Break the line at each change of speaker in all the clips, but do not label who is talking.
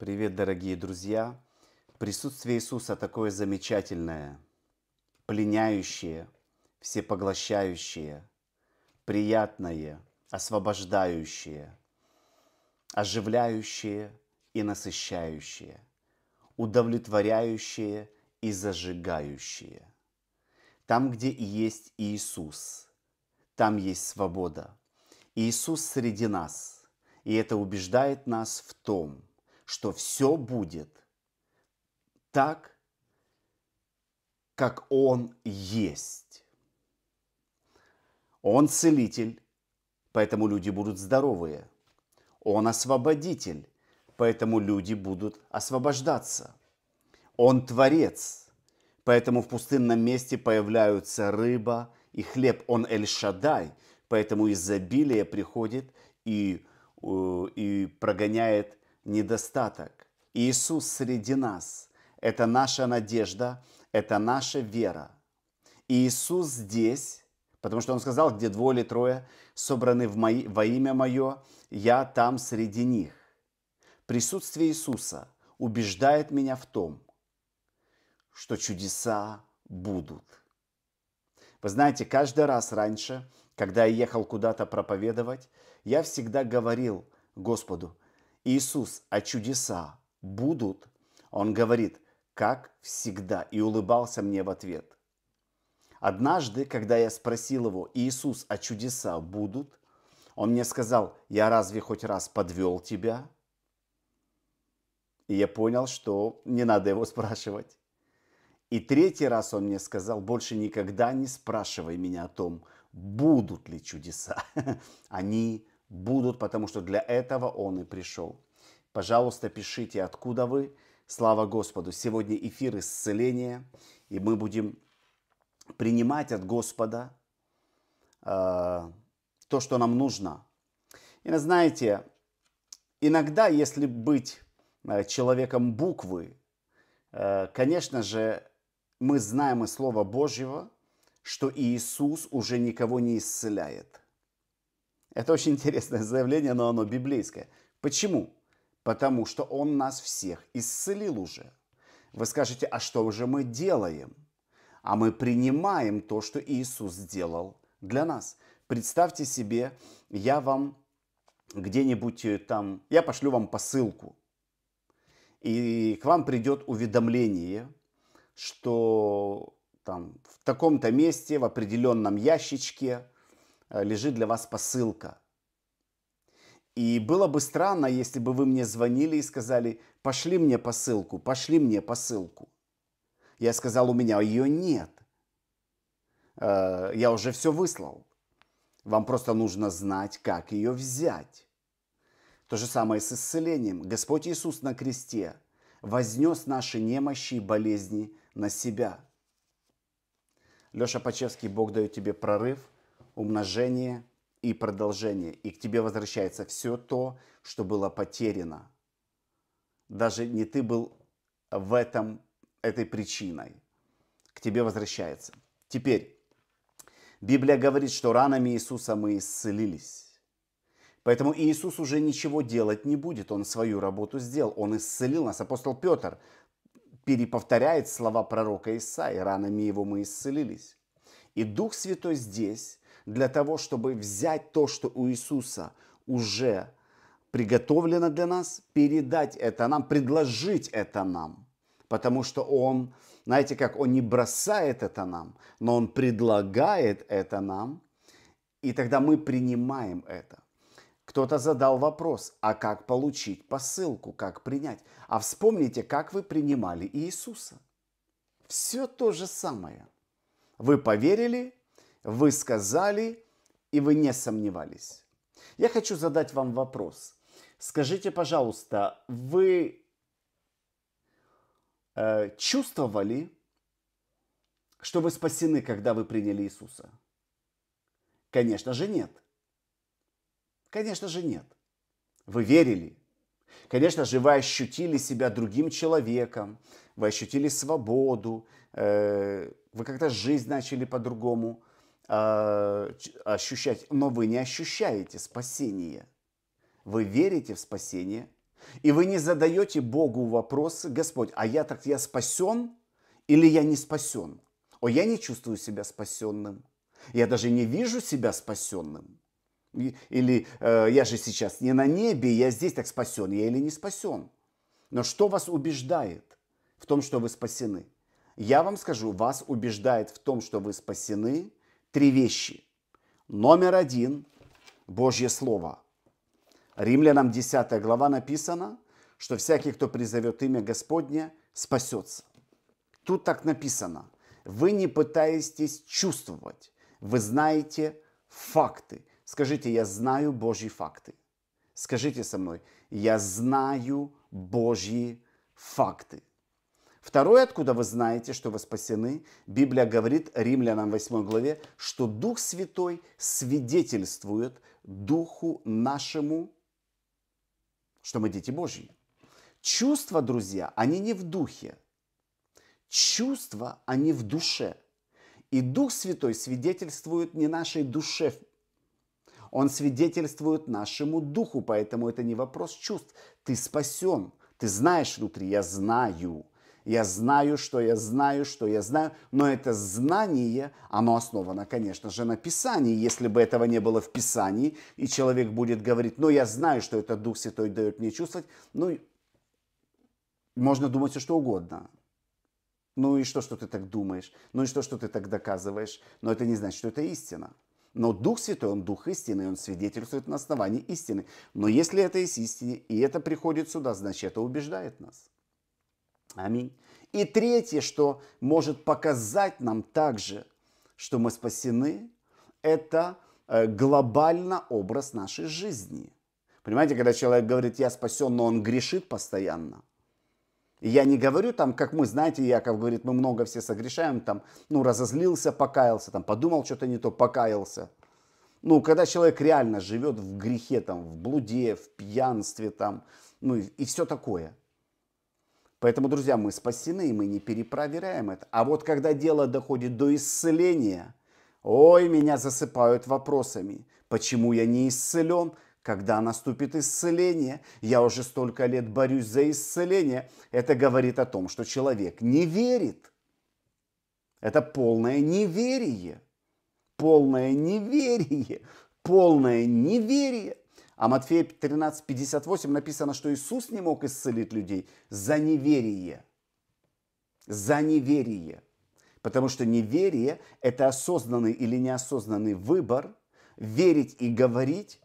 Привет, дорогие друзья! Присутствие Иисуса такое замечательное, пленяющее, всепоглощающее, приятное, освобождающее, оживляющее и насыщающее, удовлетворяющее и зажигающее. Там, где и есть Иисус, там есть свобода. Иисус среди нас, и это убеждает нас в том – что все будет так, как Он есть. Он целитель, поэтому люди будут здоровые. Он освободитель, поэтому люди будут освобождаться. Он творец, поэтому в пустынном месте появляются рыба и хлеб. Он Эль-Шадай, поэтому изобилие приходит и, э, и прогоняет недостаток. Иисус среди нас – это наша надежда, это наша вера. Иисус здесь, потому что Он сказал, где двое или трое собраны в мои, во имя Мое, я там среди них. Присутствие Иисуса убеждает меня в том, что чудеса будут. Вы знаете, каждый раз раньше, когда я ехал куда-то проповедовать, я всегда говорил Господу, Иисус, а чудеса будут? Он говорит, как всегда, и улыбался мне в ответ. Однажды, когда я спросил его, Иисус, а чудеса будут? Он мне сказал, я разве хоть раз подвел тебя? И я понял, что не надо его спрашивать. И третий раз он мне сказал, больше никогда не спрашивай меня о том, будут ли чудеса. Они будут, потому что для этого Он и пришел. Пожалуйста, пишите, откуда вы. Слава Господу! Сегодня эфир исцеления, и мы будем принимать от Господа э, то, что нам нужно. И знаете, иногда, если быть э, человеком буквы, э, конечно же, мы знаем из Слова Божьего, что Иисус уже никого не исцеляет. Это очень интересное заявление, но оно библейское. Почему? Потому что Он нас всех исцелил уже. Вы скажете, а что же мы делаем? А мы принимаем то, что Иисус сделал для нас. Представьте себе, я вам где-нибудь э, там, я пошлю вам посылку, и к вам придет уведомление, что там в таком-то месте, в определенном ящичке – Э, лежит для вас посылка. И было бы странно, если бы вы мне звонили и сказали, пошли мне посылку, пошли мне посылку. Я сказал, у меня ее нет. Э, я уже все выслал. Вам просто нужно знать, как ее взять. То же самое с исцелением. Господь Иисус на кресте вознес наши немощи и болезни на себя. Леша Пачевский, Бог дает тебе прорыв – умножение и продолжение. И к тебе возвращается все то, что было потеряно. Даже не ты был в этом, этой причиной. К тебе возвращается. Теперь, Библия говорит, что ранами Иисуса мы исцелились. Поэтому Иисус уже ничего делать не будет. Он свою работу сделал. Он исцелил нас. Апостол Петр переповторяет слова пророка Исаи. Ранами его мы исцелились. И Дух Святой здесь для того, чтобы взять то, что у Иисуса уже приготовлено для нас, передать это нам, предложить это нам. Потому что Он, знаете, как Он не бросает это нам, но Он предлагает это нам, и тогда мы принимаем это. Кто-то задал вопрос, а как получить посылку, как принять? А вспомните, как вы принимали Иисуса. Все то же самое. Вы поверили, вы сказали, и вы не сомневались. Я хочу задать вам вопрос. Скажите, пожалуйста, вы э, чувствовали, что вы спасены, когда вы приняли Иисуса? Конечно же нет. Конечно же нет. Вы верили. Конечно же, вы ощутили себя другим человеком, вы ощутили свободу, э, вы как-то жизнь начали по-другому а, ощущать, но вы не ощущаете спасение. Вы верите в спасение, и вы не задаете Богу вопрос, Господь, а я так я спасен или я не спасен? О, я не чувствую себя спасенным. Я даже не вижу себя спасенным. Или э, я же сейчас не на небе, я здесь так спасен, я или не спасен. Но что вас убеждает в том, что вы спасены? Я вам скажу, вас убеждает в том, что вы спасены, три вещи. Номер один – Божье Слово. Римлянам 10 глава написано, что всякий, кто призовет имя Господне, спасется. Тут так написано. Вы не пытаетесь чувствовать, вы знаете факты. Скажите, я знаю Божьи факты. Скажите со мной, я знаю Божьи факты. Второе, откуда вы знаете, что вы спасены, Библия говорит римлянам 8 главе, что Дух Святой свидетельствует Духу нашему, что мы дети Божьи. Чувства, друзья, они не в духе. Чувства, они в душе. И Дух Святой свидетельствует не нашей душе он свидетельствует нашему духу, поэтому это не вопрос чувств. Ты спасен, ты знаешь внутри, я знаю. Я знаю, что я знаю, что я знаю, но это знание, оно основано, конечно же, на Писании. Если бы этого не было в Писании, и человек будет говорить, "Но «Ну, я знаю, что это Дух Святой дает мне чувствовать, ну, можно думать все что угодно. Ну и что, что ты так думаешь? Ну и что, что ты так доказываешь? Но это не значит, что это истина. Но Дух Святой, Он Дух истины, Он свидетельствует на основании истины. Но если это есть истине, и это приходит сюда, значит, это убеждает нас. Аминь. И третье, что может показать нам также, что мы спасены, это э, глобально образ нашей жизни. Понимаете, когда человек говорит, я спасен, но он грешит постоянно. я не говорю там, как мы, знаете, Яков говорит, мы много все согрешаем, там, ну, разозлился, покаялся, там, подумал что-то не то, покаялся. Ну, когда человек реально живет в грехе, там, в блуде, в пьянстве, там, ну, и, и все такое – Поэтому, друзья, мы спасены, мы не перепроверяем это. А вот когда дело доходит до исцеления, ой, меня засыпают вопросами, почему я не исцелен, когда наступит исцеление, я уже столько лет борюсь за исцеление, это говорит о том, что человек не верит. Это полное неверие. Полное неверие. Полное неверие. А Матфея 13:58 написано, что Иисус не мог исцелить людей за неверие. За неверие. Потому что неверие – это осознанный или неосознанный выбор верить и говорить,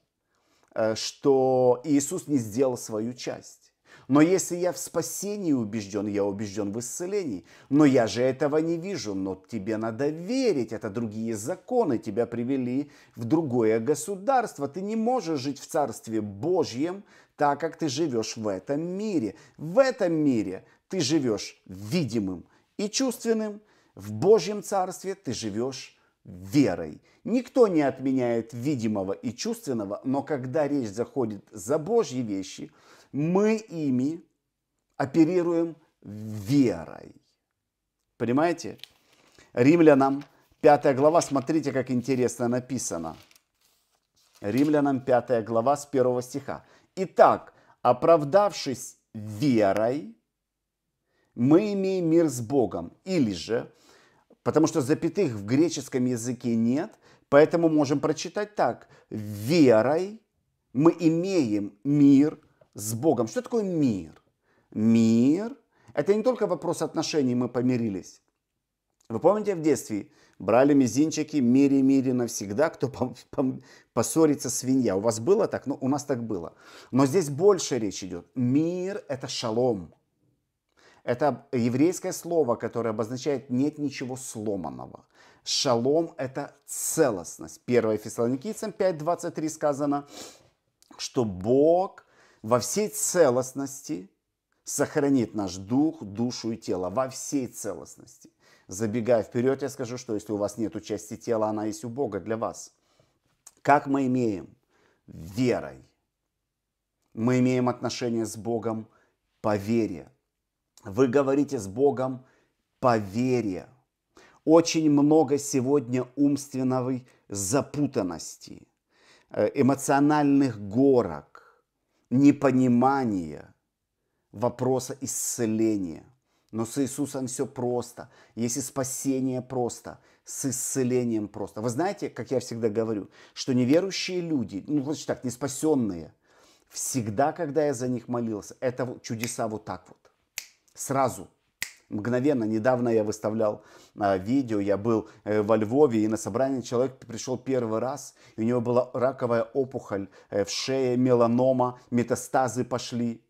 э, что Иисус не сделал свою часть. Но если я в спасении убежден, я убежден в исцелении. Но я же этого не вижу. Но тебе надо верить. Это другие законы. Тебя привели в другое государство. Ты не можешь жить в Царстве Божьем, так как ты живешь в этом мире. В этом мире ты живешь видимым и чувственным. В Божьем Царстве ты живешь верой. Никто не отменяет видимого и чувственного, но когда речь заходит за Божьи вещи – мы ими оперируем верой. Понимаете? Римлянам 5 глава, смотрите, как интересно написано. Римлянам 5 глава с 1 стиха. Итак, оправдавшись верой, мы имеем мир с Богом. Или же, потому что запятых в греческом языке нет, поэтому можем прочитать так. Верой мы имеем мир с Богом. Что такое мир? Мир – это не только вопрос отношений, мы помирились. Вы помните в детстве брали мизинчики, мире, мире навсегда, кто пом- пом- поссорится свинья. У вас было так? Ну, у нас так было. Но здесь больше речь идет. Мир – это шалом. Это еврейское слово, которое обозначает «нет ничего сломанного». Шалом – это целостность. 1 Фессалоникийцам 5.23 сказано, что Бог во всей целостности сохранит наш дух, душу и тело. Во всей целостности. Забегая вперед, я скажу, что если у вас нет части тела, она есть у Бога для вас. Как мы имеем? Верой. Мы имеем отношение с Богом по вере. Вы говорите с Богом по вере. Очень много сегодня умственной запутанности, э, эмоциональных горок, непонимание вопроса исцеления. Но с Иисусом все просто. Если спасение просто, с исцелением просто. Вы знаете, как я всегда говорю, что неверующие люди, ну, значит так, не спасенные, всегда, когда я за них молился, это чудеса вот так вот. Сразу мгновенно. Недавно я выставлял а, видео, я был э, во Львове, и на собрание человек пришел первый раз, и у него была раковая опухоль э, в шее, меланома, метастазы пошли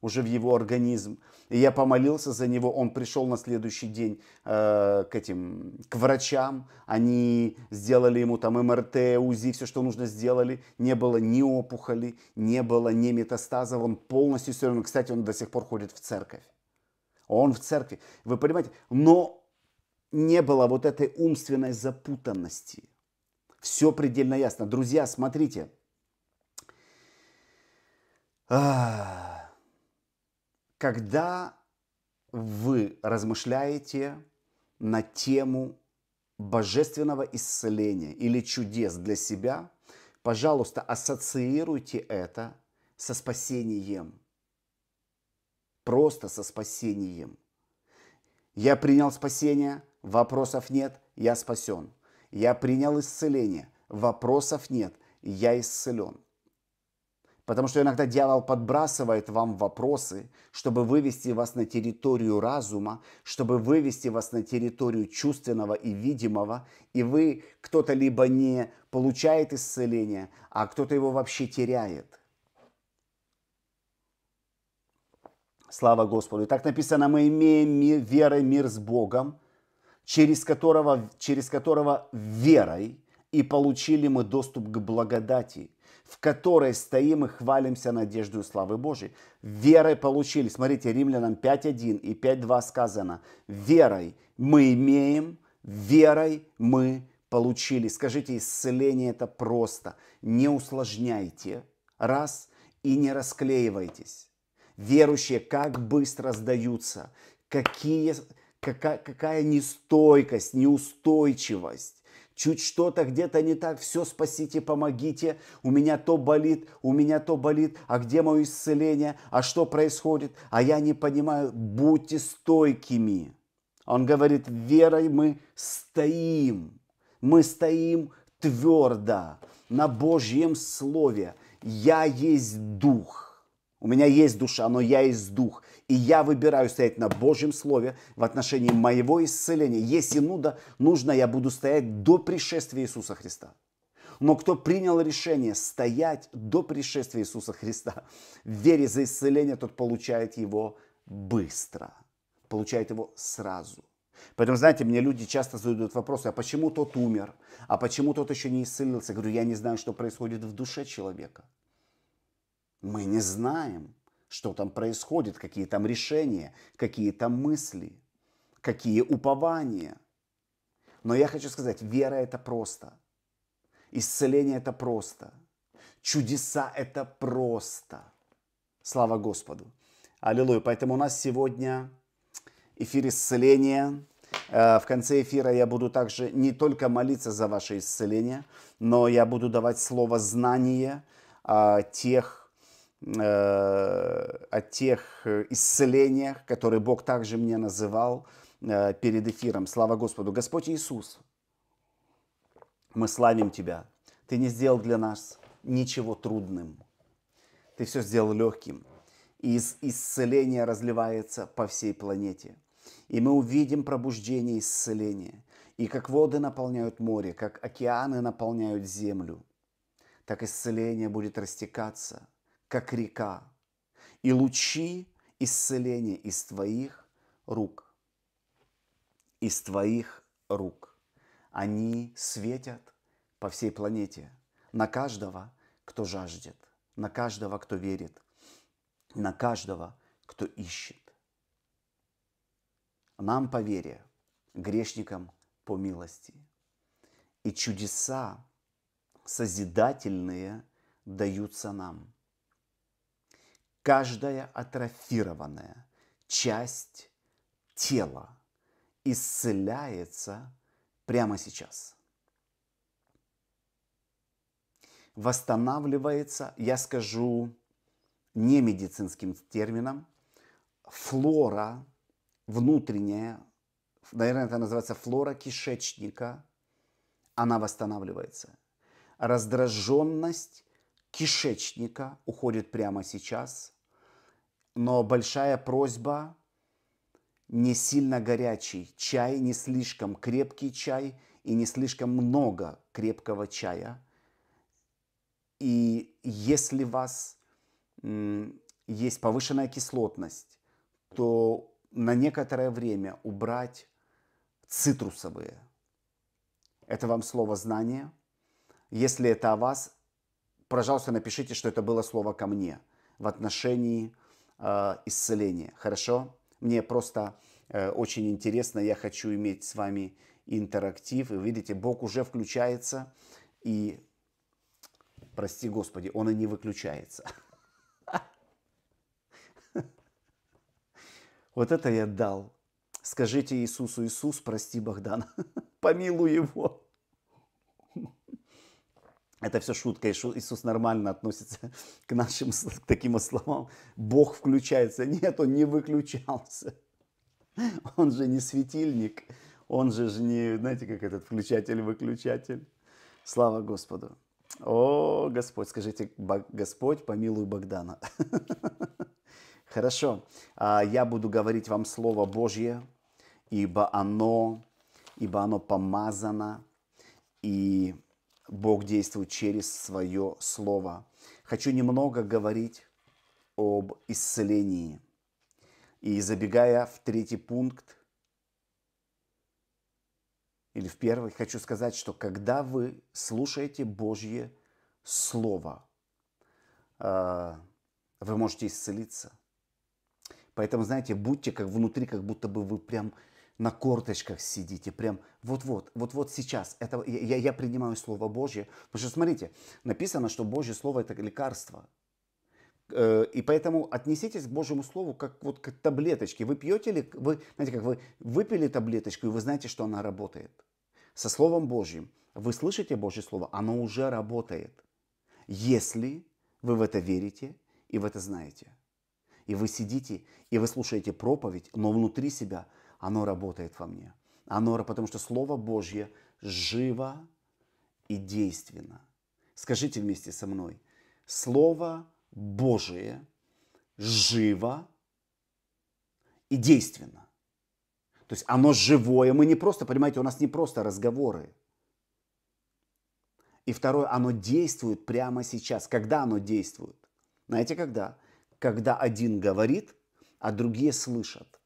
уже в его организм. И я помолился за него, он пришел на следующий день э, к этим, к врачам, они сделали ему там МРТ, УЗИ, все, что нужно сделали, не было ни опухоли, не было ни метастазов, он полностью все равно, кстати, он до сих пор ходит в церковь он в церкви. Вы понимаете? Но не было вот этой умственной запутанности. Все предельно ясно. Друзья, смотрите. А, когда вы размышляете на тему божественного исцеления или чудес для себя, пожалуйста, ассоциируйте это со спасением – просто со спасением. Я принял спасение, вопросов нет, я спасен. Я принял исцеление, вопросов нет, я исцелен. Потому что иногда дьявол подбрасывает вам вопросы, чтобы вывести вас на территорию разума, чтобы вывести вас на территорию чувственного и видимого, и вы кто-то либо не получает исцеление, а кто-то его вообще теряет – Слава Господу. И так написано, мы имеем мир, верой мир с Богом, через которого, через которого верой и получили мы доступ к благодати, в которой стоим и хвалимся надеждой славы Божией. Верой получили. Смотрите, Римлянам 5.1 и 5.2 сказано. Верой мы имеем, верой мы получили. Скажите, исцеление это просто. Не усложняйте. Раз. И не расклеивайтесь верующие как быстро сдаются, какие, какая, какая нестойкость, неустойчивость. Чуть что-то где-то не так, все спасите, помогите, у меня то болит, у меня то болит, а где мое исцеление, а что происходит, а я не понимаю, будьте стойкими. Он говорит, верой мы стоим, мы стоим твердо на Божьем Слове. Я есть Дух. У меня есть душа, но я есть дух. И я выбираю стоять на Божьем Слове в отношении моего исцеления. Если нужно, нужно, я буду стоять до пришествия Иисуса Христа. Но кто принял решение стоять до пришествия Иисуса Христа в вере за исцеление, тот получает его быстро, получает его сразу. Поэтому, знаете, мне люди часто задают вопросы, а почему тот умер, а почему тот еще не исцелился? Я говорю, я не знаю, что происходит в душе человека. Мы не знаем, что там происходит, какие там решения, какие там мысли, какие упования. Но я хочу сказать, вера это просто. Исцеление это просто. Чудеса это просто. Слава Господу. Аллилуйя. Поэтому у нас сегодня эфир исцеления. Э, в конце эфира я буду также не только молиться за ваше исцеление, но я буду давать слово знания а, тех Э, о тех э, исцелениях, которые Бог также мне называл э, перед эфиром. Слава Господу. Господь Иисус, мы славим Тебя. Ты не сделал для нас ничего трудным. Ты все сделал легким. И из исцеления разливается по всей планете. И мы увидим пробуждение исцеления. И как воды наполняют море, как океаны наполняют землю, так исцеление будет растекаться – как река, и лучи исцеления из твоих рук. Из твоих рук. Они светят по всей планете, на каждого, кто жаждет, на каждого, кто верит, на каждого, кто ищет. Нам по вере, грешникам по милости. И чудеса созидательные даются нам – каждая атрофированная часть тела исцеляется прямо сейчас. Восстанавливается, я скажу не медицинским термином, флора внутренняя, наверное, это называется флора кишечника, она восстанавливается. Раздраженность кишечника уходит прямо сейчас но большая просьба не сильно горячий чай, не слишком крепкий чай и не слишком много крепкого чая. И если у вас есть повышенная кислотность, то на некоторое время убрать цитрусовые. Это вам слово знание. Если это о вас, пожалуйста, напишите, что это было слово ко мне в отношении э, исцеление. Хорошо? Мне просто э, очень интересно, я хочу иметь с вами интерактив. И видите, Бог уже включается и, прости Господи, Он и не выключается. Вот это я дал. Скажите Иисусу, Иисус, прости Богдана, помилуй его. Это все шутка. Иисус нормально относится к нашим к таким словам. Бог включается. Нет, он не выключался. Он же не светильник. Он же же не, знаете, как этот включатель-выключатель. Слава Господу. О, Господь, скажите, Господь, помилуй Богдана. Хорошо. А, я буду говорить вам Слово Божье, ибо оно, ибо оно помазано, и Бог действует через свое слово. Хочу немного говорить об исцелении. И забегая в третий пункт, или в первый, хочу сказать, что когда вы слушаете Божье Слово, э, вы можете исцелиться. Поэтому, знаете, будьте как внутри, как будто бы вы прям на корточках сидите, прям вот-вот, вот-вот сейчас. Это, я, я принимаю Слово Божье, потому что, смотрите, написано, что Божье Слово – это лекарство. Э, и поэтому отнеситесь к Божьему Слову как вот к таблеточке. Вы пьете, ли, вы, знаете, как вы выпили таблеточку, и вы знаете, что она работает. Со Словом Божьим вы слышите Божье Слово, оно уже работает. Если вы в это верите и в это знаете. И вы сидите, и вы слушаете проповедь, но внутри себя – оно работает во мне. Оно, потому что Слово Божье живо и действенно. Скажите вместе со мной. Слово Божие живо и действенно. То есть оно живое. Мы не просто, понимаете, у нас не просто разговоры. И второе, оно действует прямо сейчас. Когда оно действует? Знаете, когда? Когда один говорит, а другие слышат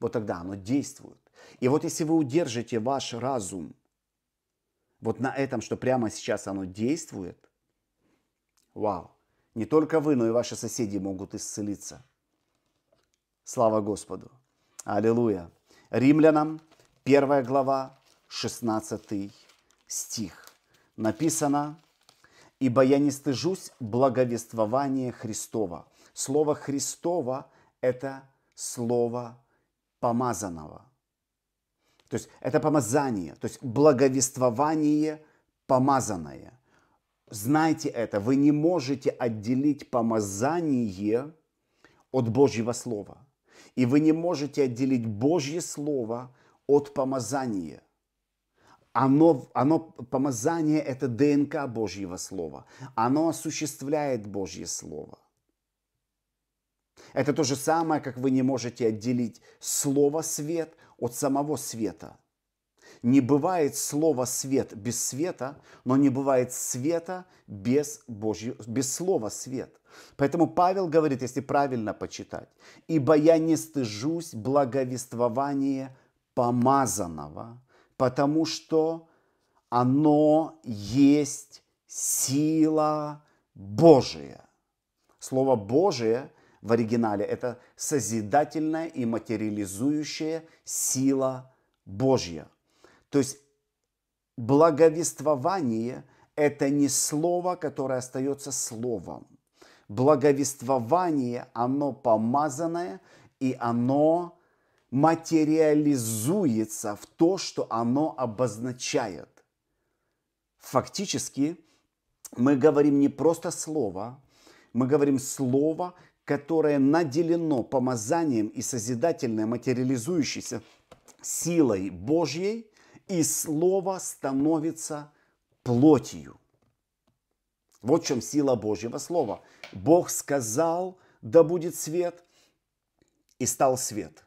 вот тогда оно действует. И вот если вы удержите ваш разум вот на этом, что прямо сейчас оно действует, вау, не только вы, но и ваши соседи могут исцелиться. Слава Господу! Аллилуйя! Римлянам, первая глава, 16 стих. Написано, «Ибо я не стыжусь благовествования Христова». Слово «Христова» – это слово помазанного. То есть это помазание, то есть благовествование помазанное. Знайте это, вы не можете отделить помазание от Божьего Слова. И вы не можете отделить Божье Слово от помазания. Оно, оно, помазание – это ДНК Божьего Слова. Оно осуществляет Божье Слово. Это то же самое, как вы не можете отделить слово «свет» от самого света. Не бывает слова «свет» без света, но не бывает света без, Божьего, без слова «свет». Поэтому Павел говорит, если правильно почитать, «Ибо я не стыжусь благовествования помазанного, потому что оно есть сила Божия». Слово «Божие» в оригинале. Это созидательная и материализующая сила Божья. То есть благовествование – это не слово, которое остается словом. Благовествование, оно помазанное, и оно материализуется в то, что оно обозначает. Фактически мы говорим не просто слово, мы говорим слово, которое наделено помазанием и созидательной материализующейся силой Божьей, и Слово становится плотью. Вот в чем сила Божьего Слова. Бог сказал, да будет свет, и стал свет.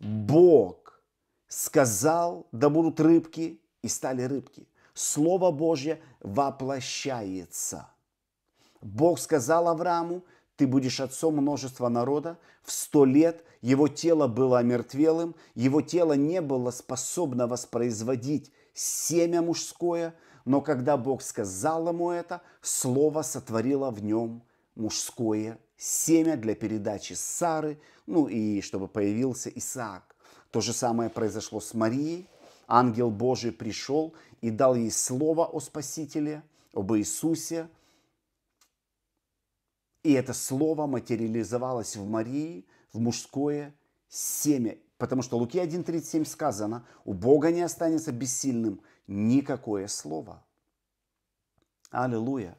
Бог сказал, да будут рыбки, и стали рыбки. Слово Божье воплощается. Бог сказал Аврааму, ты будешь отцом множества народа. В сто лет его тело было омертвелым, его тело не было способно воспроизводить семя мужское, но когда Бог сказал ему это, слово сотворило в нем мужское семя для передачи Сары, ну и чтобы появился Исаак. То же самое произошло с Марией. Ангел Божий пришел и дал ей слово о Спасителе, об Иисусе – и это слово материализовалось в Марии, в мужское семя. Потому что Луки 1.37 сказано, у Бога не останется бессильным никакое слово. Аллилуйя.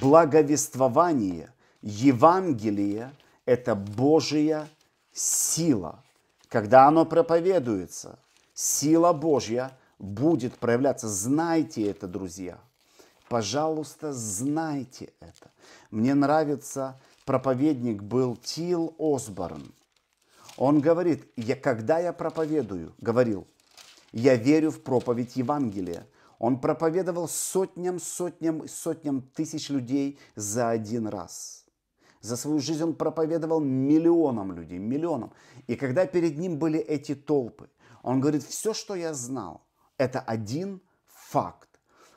Благовествование, Евангелие – это Божья сила. Когда оно проповедуется, сила Божья будет проявляться. Знайте это, друзья – Пожалуйста, знайте это. Мне нравится, проповедник был Тил Осборн. Он говорит, я, когда я проповедую, говорил, я верю в проповедь Евангелия. Он проповедовал сотням, сотням, сотням тысяч людей за один раз. За свою жизнь он проповедовал миллионам людей, миллионам. И когда перед ним были эти толпы, он говорит, все, что я знал, это один факт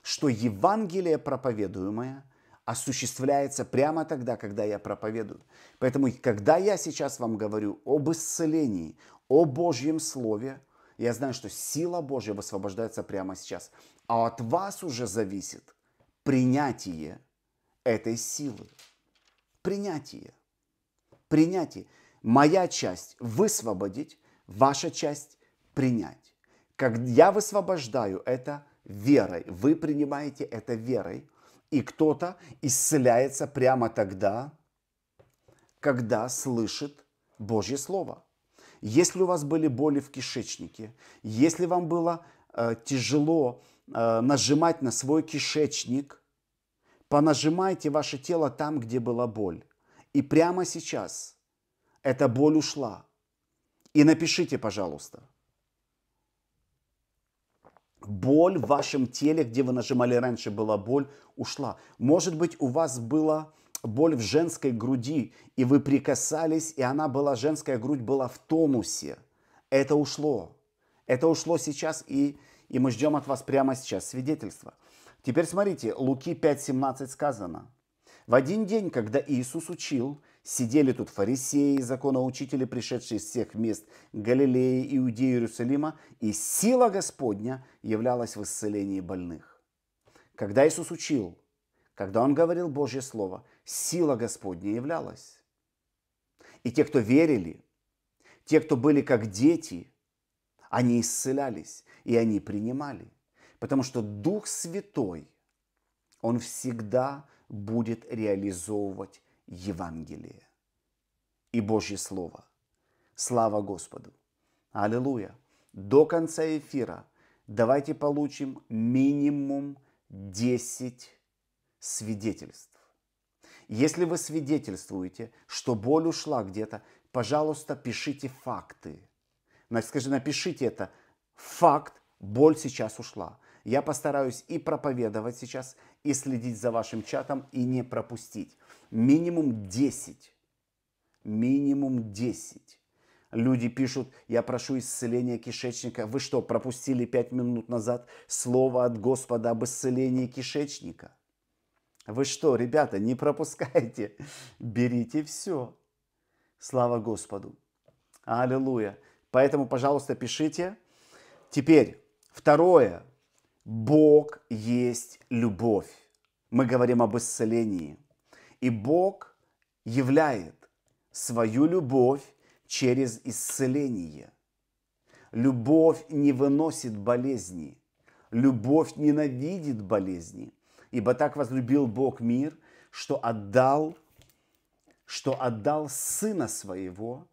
что Евангелие проповедуемое осуществляется прямо тогда, когда я проповедую. Поэтому, когда я сейчас вам говорю об исцелении, о Божьем Слове, я знаю, что сила Божья высвобождается прямо сейчас. А от вас уже зависит принятие этой силы. Принятие. Принятие. Моя часть – высвободить, ваша часть – принять. Как я высвобождаю это – верой. Вы принимаете это верой, и кто-то исцеляется прямо тогда, когда слышит Божье Слово. Если у вас были боли в кишечнике, если вам было э, тяжело э, нажимать на свой кишечник, понажимайте ваше тело там, где была боль. И прямо сейчас эта боль ушла. И напишите, пожалуйста – боль в вашем теле, где вы нажимали раньше, была боль, ушла. Может быть, у вас была боль в женской груди, и вы прикасались, и она была, женская грудь была в тонусе. Это ушло. Это ушло сейчас, и, и мы ждем от вас прямо сейчас свидетельства. Теперь смотрите, Луки 5.17 сказано – в один день, когда Иисус учил, сидели тут фарисеи, и законоучители, пришедшие из всех мест Галилеи, Иудеи, Иерусалима, и сила Господня являлась в исцелении больных. Когда Иисус учил, когда Он говорил Божье Слово, сила Господня являлась. И те, кто верили, те, кто были как дети, они исцелялись, и они принимали. Потому что Дух Святой, Он всегда будет реализовывать Евангелие и Божье Слово. Слава Господу! Аллилуйя! До конца эфира давайте получим минимум 10 свидетельств. Если вы свидетельствуете, что боль ушла где-то, пожалуйста, пишите факты. Скажи, напишите это. Факт, боль сейчас ушла. Я постараюсь и проповедовать сейчас, и следить за вашим чатом, и не пропустить. Минимум 10. Минимум 10. Люди пишут, я прошу исцеления кишечника. Вы что, пропустили 5 минут назад слово от Господа об исцелении кишечника? Вы что, ребята, не пропускайте. Берите все. Слава Господу. Аллилуйя. Поэтому, пожалуйста, пишите. Теперь, второе, Бог есть любовь. Мы говорим об исцелении. И Бог являет свою любовь через исцеление. Любовь не выносит болезни. Любовь ненавидит болезни. Ибо так возлюбил Бог мир, что отдал, что отдал Сына Своего,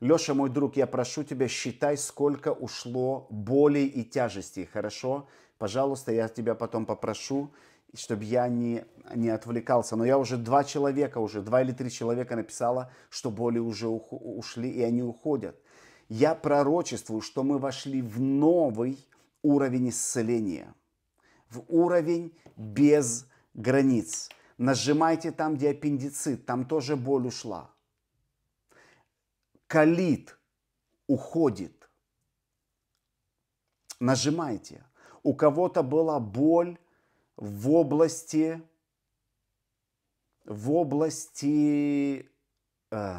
Леша, мой друг, я прошу тебя, считай, сколько ушло боли и тяжести, хорошо? Пожалуйста, я тебя потом попрошу, чтобы я не, не отвлекался. Но я уже два человека, уже два или три человека написала, что боли уже ушли, и они уходят. Я пророчествую, что мы вошли в новый уровень исцеления, в уровень без границ. Нажимайте там, где аппендицит, там тоже боль ушла калит, уходит. Нажимайте. У кого-то была боль в области, в области э,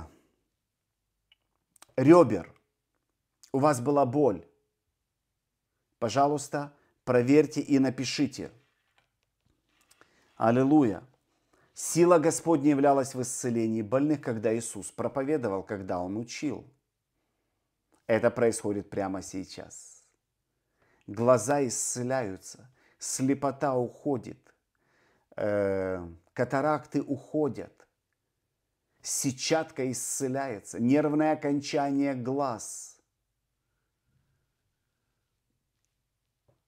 ребер. У вас была боль. Пожалуйста, проверьте и напишите. Аллилуйя. Сила Господня являлась в исцелении больных, когда Иисус проповедовал, когда Он учил. Это происходит прямо сейчас. Глаза исцеляются, слепота уходит, э, катаракты уходят, сетчатка исцеляется, нервное окончание глаз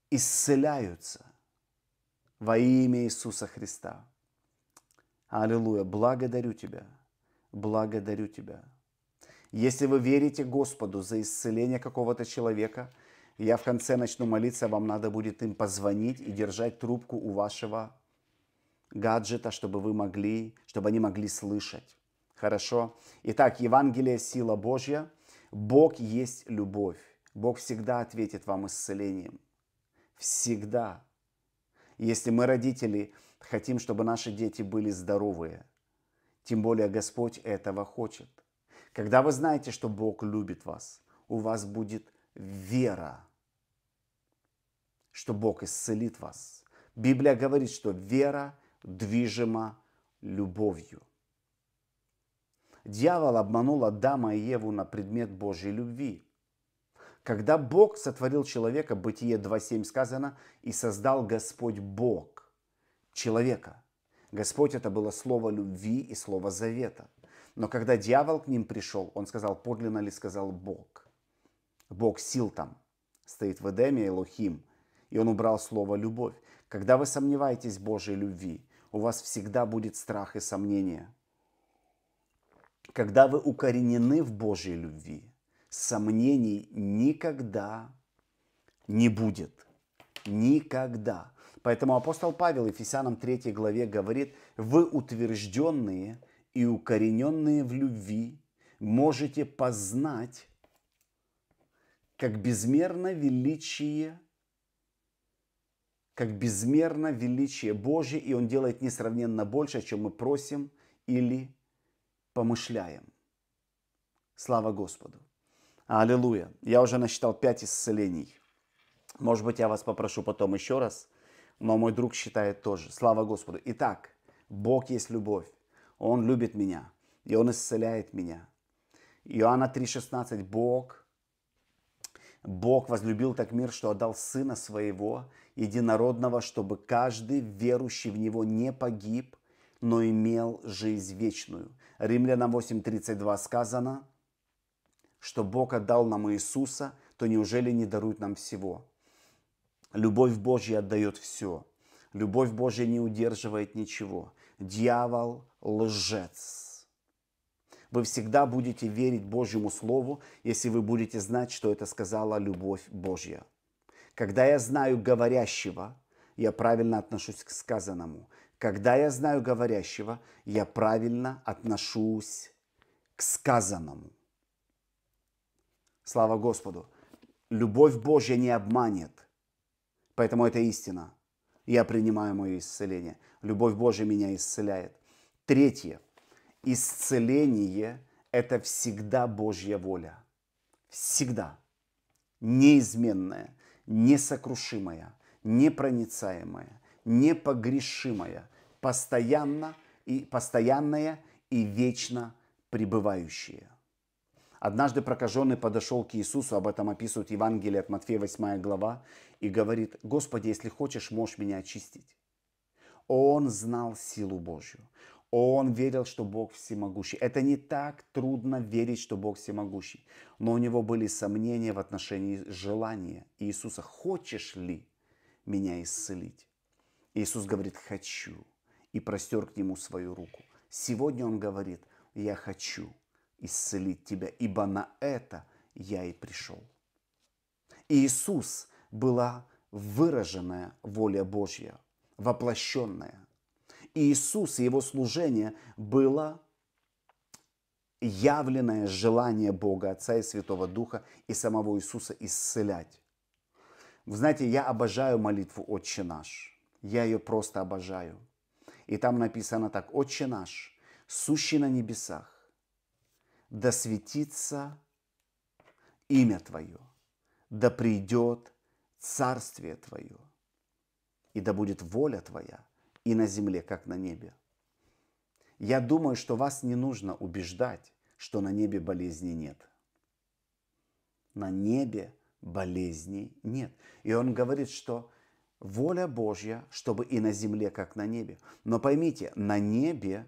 исцеляются во имя Иисуса Христа. Аллилуйя. Благодарю Тебя. Благодарю Тебя. Если вы верите Господу за исцеление какого-то человека, я в конце начну молиться, вам надо будет им позвонить и держать трубку у вашего гаджета, чтобы вы могли, чтобы они могли слышать. Хорошо? Итак, Евангелие – сила Божья. Бог есть любовь. Бог всегда ответит вам исцелением. Всегда. Если мы родители, Хотим, чтобы наши дети были здоровые. Тем более Господь этого хочет. Когда вы знаете, что Бог любит вас, у вас будет вера, что Бог исцелит вас. Библия говорит, что вера движима любовью. Дьявол обманул Адама и Еву на предмет Божьей любви. Когда Бог сотворил человека, Бытие 2.7 сказано, и создал Господь Бог человека. Господь это было слово любви и слово завета. Но когда дьявол к ним пришел, он сказал, подлинно ли сказал Бог. Бог сил там, стоит в Эдеме Элохим, и он убрал слово «любовь». Когда вы сомневаетесь в Божьей любви, у вас всегда будет страх и сомнение. Когда вы укоренены в Божьей любви, сомнений никогда не будет. Никогда. Поэтому апостол Павел Ефесянам 3 главе говорит, вы утвержденные и укорененные в любви можете познать, как безмерно величие, как безмерно величие Божье, и Он делает несравненно больше, чем мы просим или помышляем. Слава Господу! Аллилуйя! Я уже насчитал пять исцелений. Может быть, я вас попрошу потом еще раз – но мой друг считает тоже. Слава Господу. Итак, Бог есть любовь. Он любит меня, и Он исцеляет меня. Иоанна 3,16. Бог, Бог возлюбил так мир, что отдал Сына Своего, единородного, чтобы каждый верующий в Него не погиб, но имел жизнь вечную. Римлянам 8.32 сказано, что Бог отдал нам Иисуса, то неужели не дарует нам всего? Любовь Божья отдает все. Любовь Божья не удерживает ничего. Дьявол – лжец. Вы всегда будете верить Божьему Слову, если вы будете знать, что это сказала любовь Божья. Когда я знаю говорящего, я правильно отношусь к сказанному. Когда я знаю говорящего, я правильно отношусь к сказанному. Слава Господу! Любовь Божья не обманет. Поэтому это истина. Я принимаю мое исцеление. Любовь Божия меня исцеляет. Третье. Исцеление – это всегда Божья воля. Всегда. Неизменная, несокрушимая, непроницаемая, непогрешимая, постоянно и, постоянная и вечно пребывающая. Однажды прокаженный подошел к Иисусу, об этом описывает Евангелие от Матфея 8 глава, и говорит, «Господи, если хочешь, можешь меня очистить». Он знал силу Божью. Он верил, что Бог всемогущий. Это не так трудно верить, что Бог всемогущий. Но у него были сомнения в отношении желания Иисуса. Хочешь ли меня исцелить? Иисус говорит, хочу. И простер к нему свою руку. Сегодня он говорит, я хочу исцелить тебя, ибо на это я и пришел. Иисус была выраженная воля Божья, воплощенная. Иисус и его служение было явленное желание Бога Отца и Святого Духа и самого Иисуса исцелять. Вы знаете, я обожаю молитву «Отче наш». Я ее просто обожаю. И там написано так «Отче наш, сущий на небесах, да светится имя Твое, да придет Царствие Твое, и да будет воля Твоя и на земле, как на небе. Я думаю, что вас не нужно убеждать, что на небе болезни нет. На небе болезни нет. И он говорит, что воля Божья, чтобы и на земле, как на небе. Но поймите, на небе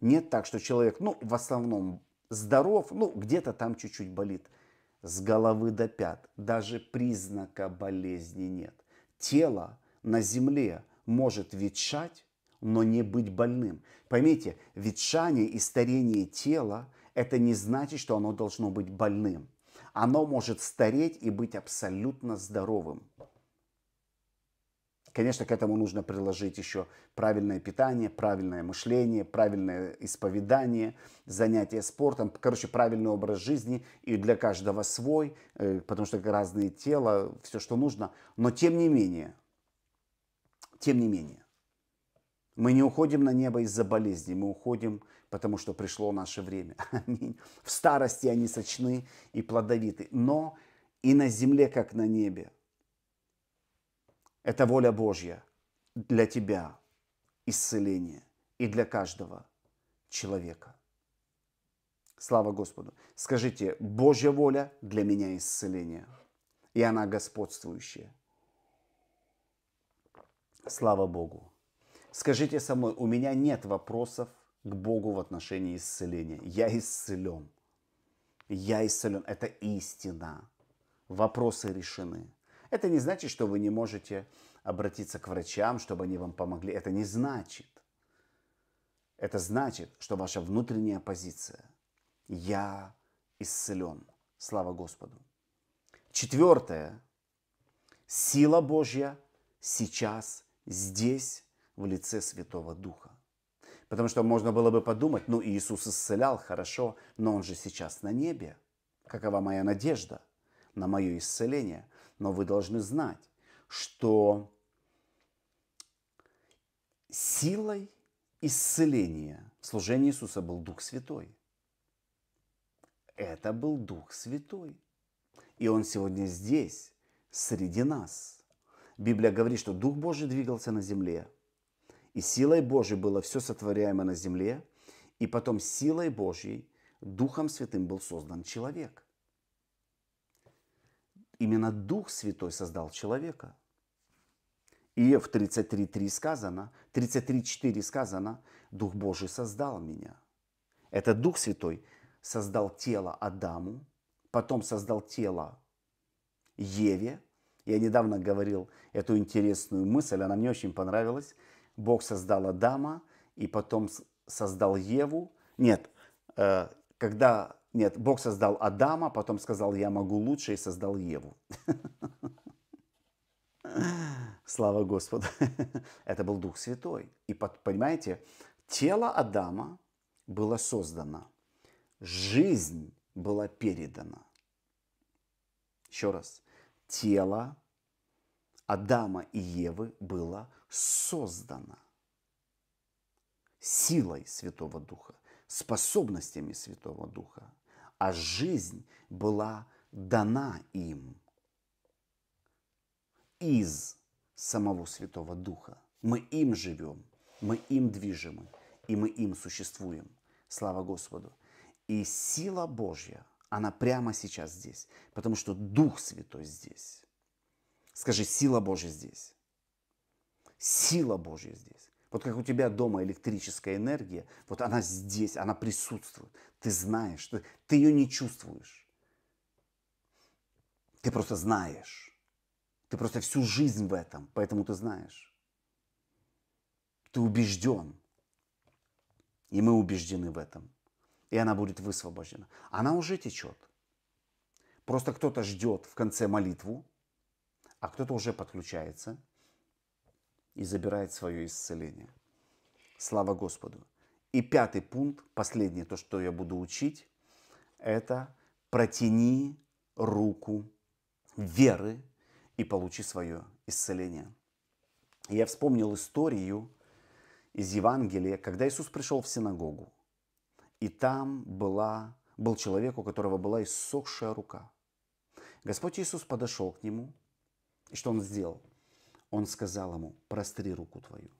нет так, что человек, ну, в основном здоров, ну, где-то там чуть-чуть болит, с головы до пят, даже признака болезни нет. Тело на земле может ветшать, но не быть больным. Поймите, ветшание и старение тела – это не значит, что оно должно быть больным. Оно может стареть и быть абсолютно здоровым. Конечно, к этому нужно приложить еще правильное питание, правильное мышление, правильное исповедание, занятие спортом, короче, правильный образ жизни и для каждого свой, э, потому что разные тела, все, что нужно. Но тем не менее, тем не менее, мы не уходим на небо из-за болезни, мы уходим, потому что пришло наше время. Аминь. В старости они сочны и плодовиты, но и на земле, как на небе – это воля Божья для тебя, исцеление и для каждого человека. Слава Господу. Скажите, Божья воля для меня исцеление, и она господствующая. Слава Богу. Скажите со мной, у меня нет вопросов к Богу в отношении исцеления. Я исцелен. Я исцелен. Это истина. Вопросы решены. Это не значит, что вы не можете обратиться к врачам, чтобы они вам помогли. Это не значит. Это значит, что ваша внутренняя позиция – я исцелен. Слава Господу. Четвертое. Сила Божья сейчас, здесь, в лице Святого Духа. Потому что можно было бы подумать, ну Иисус исцелял, хорошо, но Он же сейчас на небе. Какова моя надежда на мое исцеление? Но вы должны знать, что силой исцеления служения Иисуса был Дух Святой. Это был Дух Святой. И Он сегодня здесь, среди нас. Библия говорит, что Дух Божий двигался на земле, и силой Божьей было все сотворяемо на земле, и потом силой Божьей, Духом Святым был создан человек – Именно Дух Святой создал человека. И в 33.3 сказано, 33.4 сказано, Дух Божий создал меня. Это Дух Святой создал тело Адаму, потом создал тело Еве. Я недавно говорил эту интересную мысль, она мне очень понравилась. Бог создал Адама и потом создал Еву. Нет, э, когда нет, Бог создал Адама, потом сказал, я могу лучше, и создал Еву. Слава Господу. Это был Дух Святой. И понимаете, тело Адама было создано, жизнь была передана. Еще раз. Тело Адама и Евы было создано силой Святого Духа, способностями Святого Духа а жизнь была дана им из самого Святого Духа. Мы им живем, мы им движимы, и мы им существуем. Слава Господу. И сила Божья, она прямо сейчас здесь, потому что Дух Святой здесь. Скажи, сила Божья здесь. Сила Божья здесь. Вот как у тебя дома электрическая энергия, вот она здесь, она присутствует. Ты знаешь, ты, ты ее не чувствуешь. Ты просто знаешь. Ты просто всю жизнь в этом, поэтому ты знаешь. Ты убежден. И мы убеждены в этом. И она будет высвобождена. Она уже течет. Просто кто-то ждет в конце молитву, а кто-то уже подключается – и забирает свое исцеление. Слава Господу. И пятый пункт, последнее, то, что я буду учить, это протяни руку веры и получи свое исцеление. Я вспомнил историю из Евангелия, когда Иисус пришел в синагогу, и там была, был человек, у которого была иссохшая рука. Господь Иисус подошел к нему, и что он сделал? Он сказал ему, простри руку твою.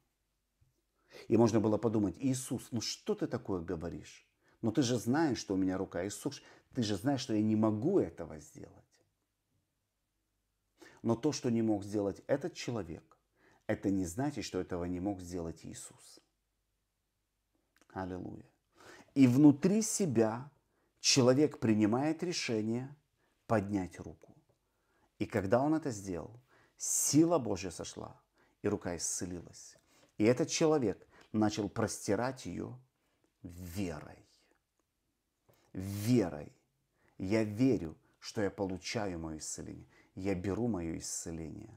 И можно было подумать, Иисус, ну что ты такое говоришь? Но ну ты же знаешь, что у меня рука Иисус, ты же знаешь, что я не могу этого сделать. Но то, что не мог сделать этот человек, это не значит, что этого не мог сделать Иисус. Аллилуйя. И внутри себя человек принимает решение поднять руку. И когда он это сделал, сила Божья сошла, и рука исцелилась. И этот человек начал простирать ее верой. Верой. Я верю, что я получаю мое исцеление. Я беру мое исцеление.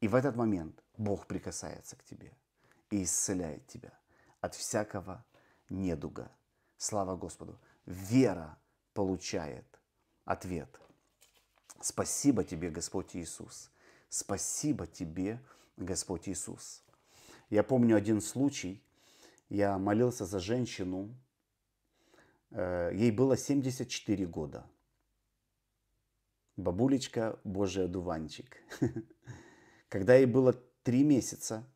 И в этот момент Бог прикасается к тебе и исцеляет тебя от всякого недуга. Слава Господу. Вера получает ответ. Спасибо тебе, Господь Иисус, Спасибо тебе, Господь Иисус. Я помню один случай. Я молился за женщину. Э, ей было 74 года. Бабулечка Божий одуванчик. Когда ей было три месяца,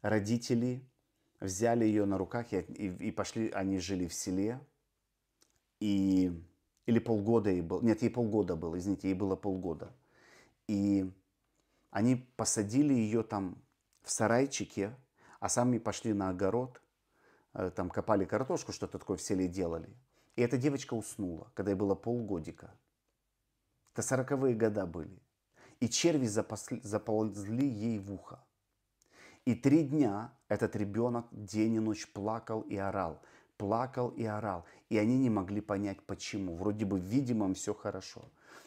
родители взяли ее на руках и, пошли, они жили в селе. И, или полгода ей было, нет, ей полгода было, извините, ей было полгода – и они посадили ее там в сарайчике, а сами пошли на огород, э, там копали картошку, что-то такое в селе делали. И эта девочка уснула, когда ей было полгодика. Это сороковые года были. И черви запасли, заползли ей в ухо. И три дня этот ребенок день и ночь плакал и орал, плакал и орал. И они не могли понять, почему. Вроде бы, видимо, все хорошо.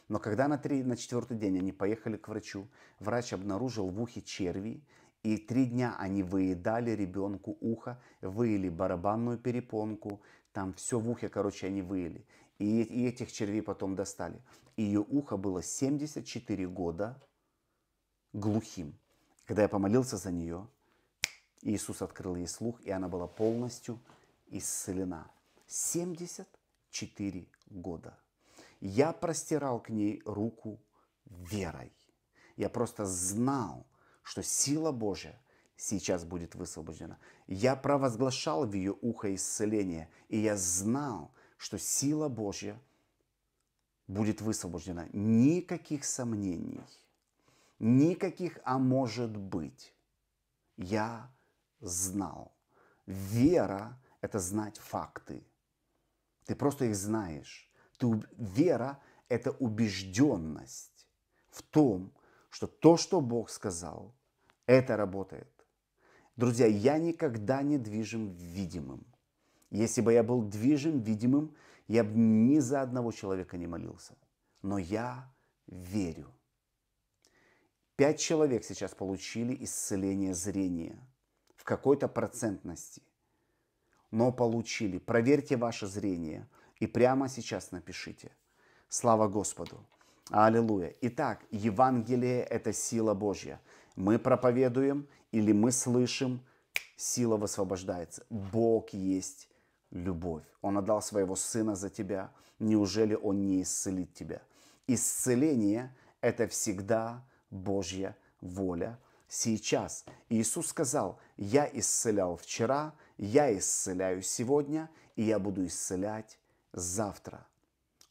Но когда на, три, на четвертый день они поехали к врачу, врач обнаружил в ухе черви, и три дня они выедали ребенку ухо, выели барабанную перепонку, там все в ухе, короче, они выели. И, и этих червей потом достали. Ее ухо было 74 года глухим. Когда я помолился за нее, Иисус открыл ей слух, и она была полностью исцелена. 74 года. Я простирал к ней руку верой. Я просто знал, что сила Божья сейчас будет высвобождена. Я провозглашал в ее ухо исцеление, и я знал, что сила Божья будет высвобождена. Никаких сомнений, никаких «а может быть». Я знал. Вера – это знать факты. Ты просто их знаешь. Ты, вера – это убежденность в том, что то, что Бог сказал, это работает. Друзья, я никогда не движим видимым. Если бы я был движим видимым, я бы ни за одного человека не молился. Но я верю. Пять человек сейчас получили исцеление зрения в какой-то процентности, но получили. Проверьте ваше зрение – и прямо сейчас напишите. Слава Господу! Аллилуйя! Итак, Евангелие – это сила Божья. Мы проповедуем или мы слышим, сила высвобождается. Бог есть любовь. Он отдал своего сына за тебя. Неужели он не исцелит тебя? Исцеление – это всегда Божья воля сейчас. Иисус сказал, я исцелял вчера, я исцеляю сегодня, и я буду исцелять завтра.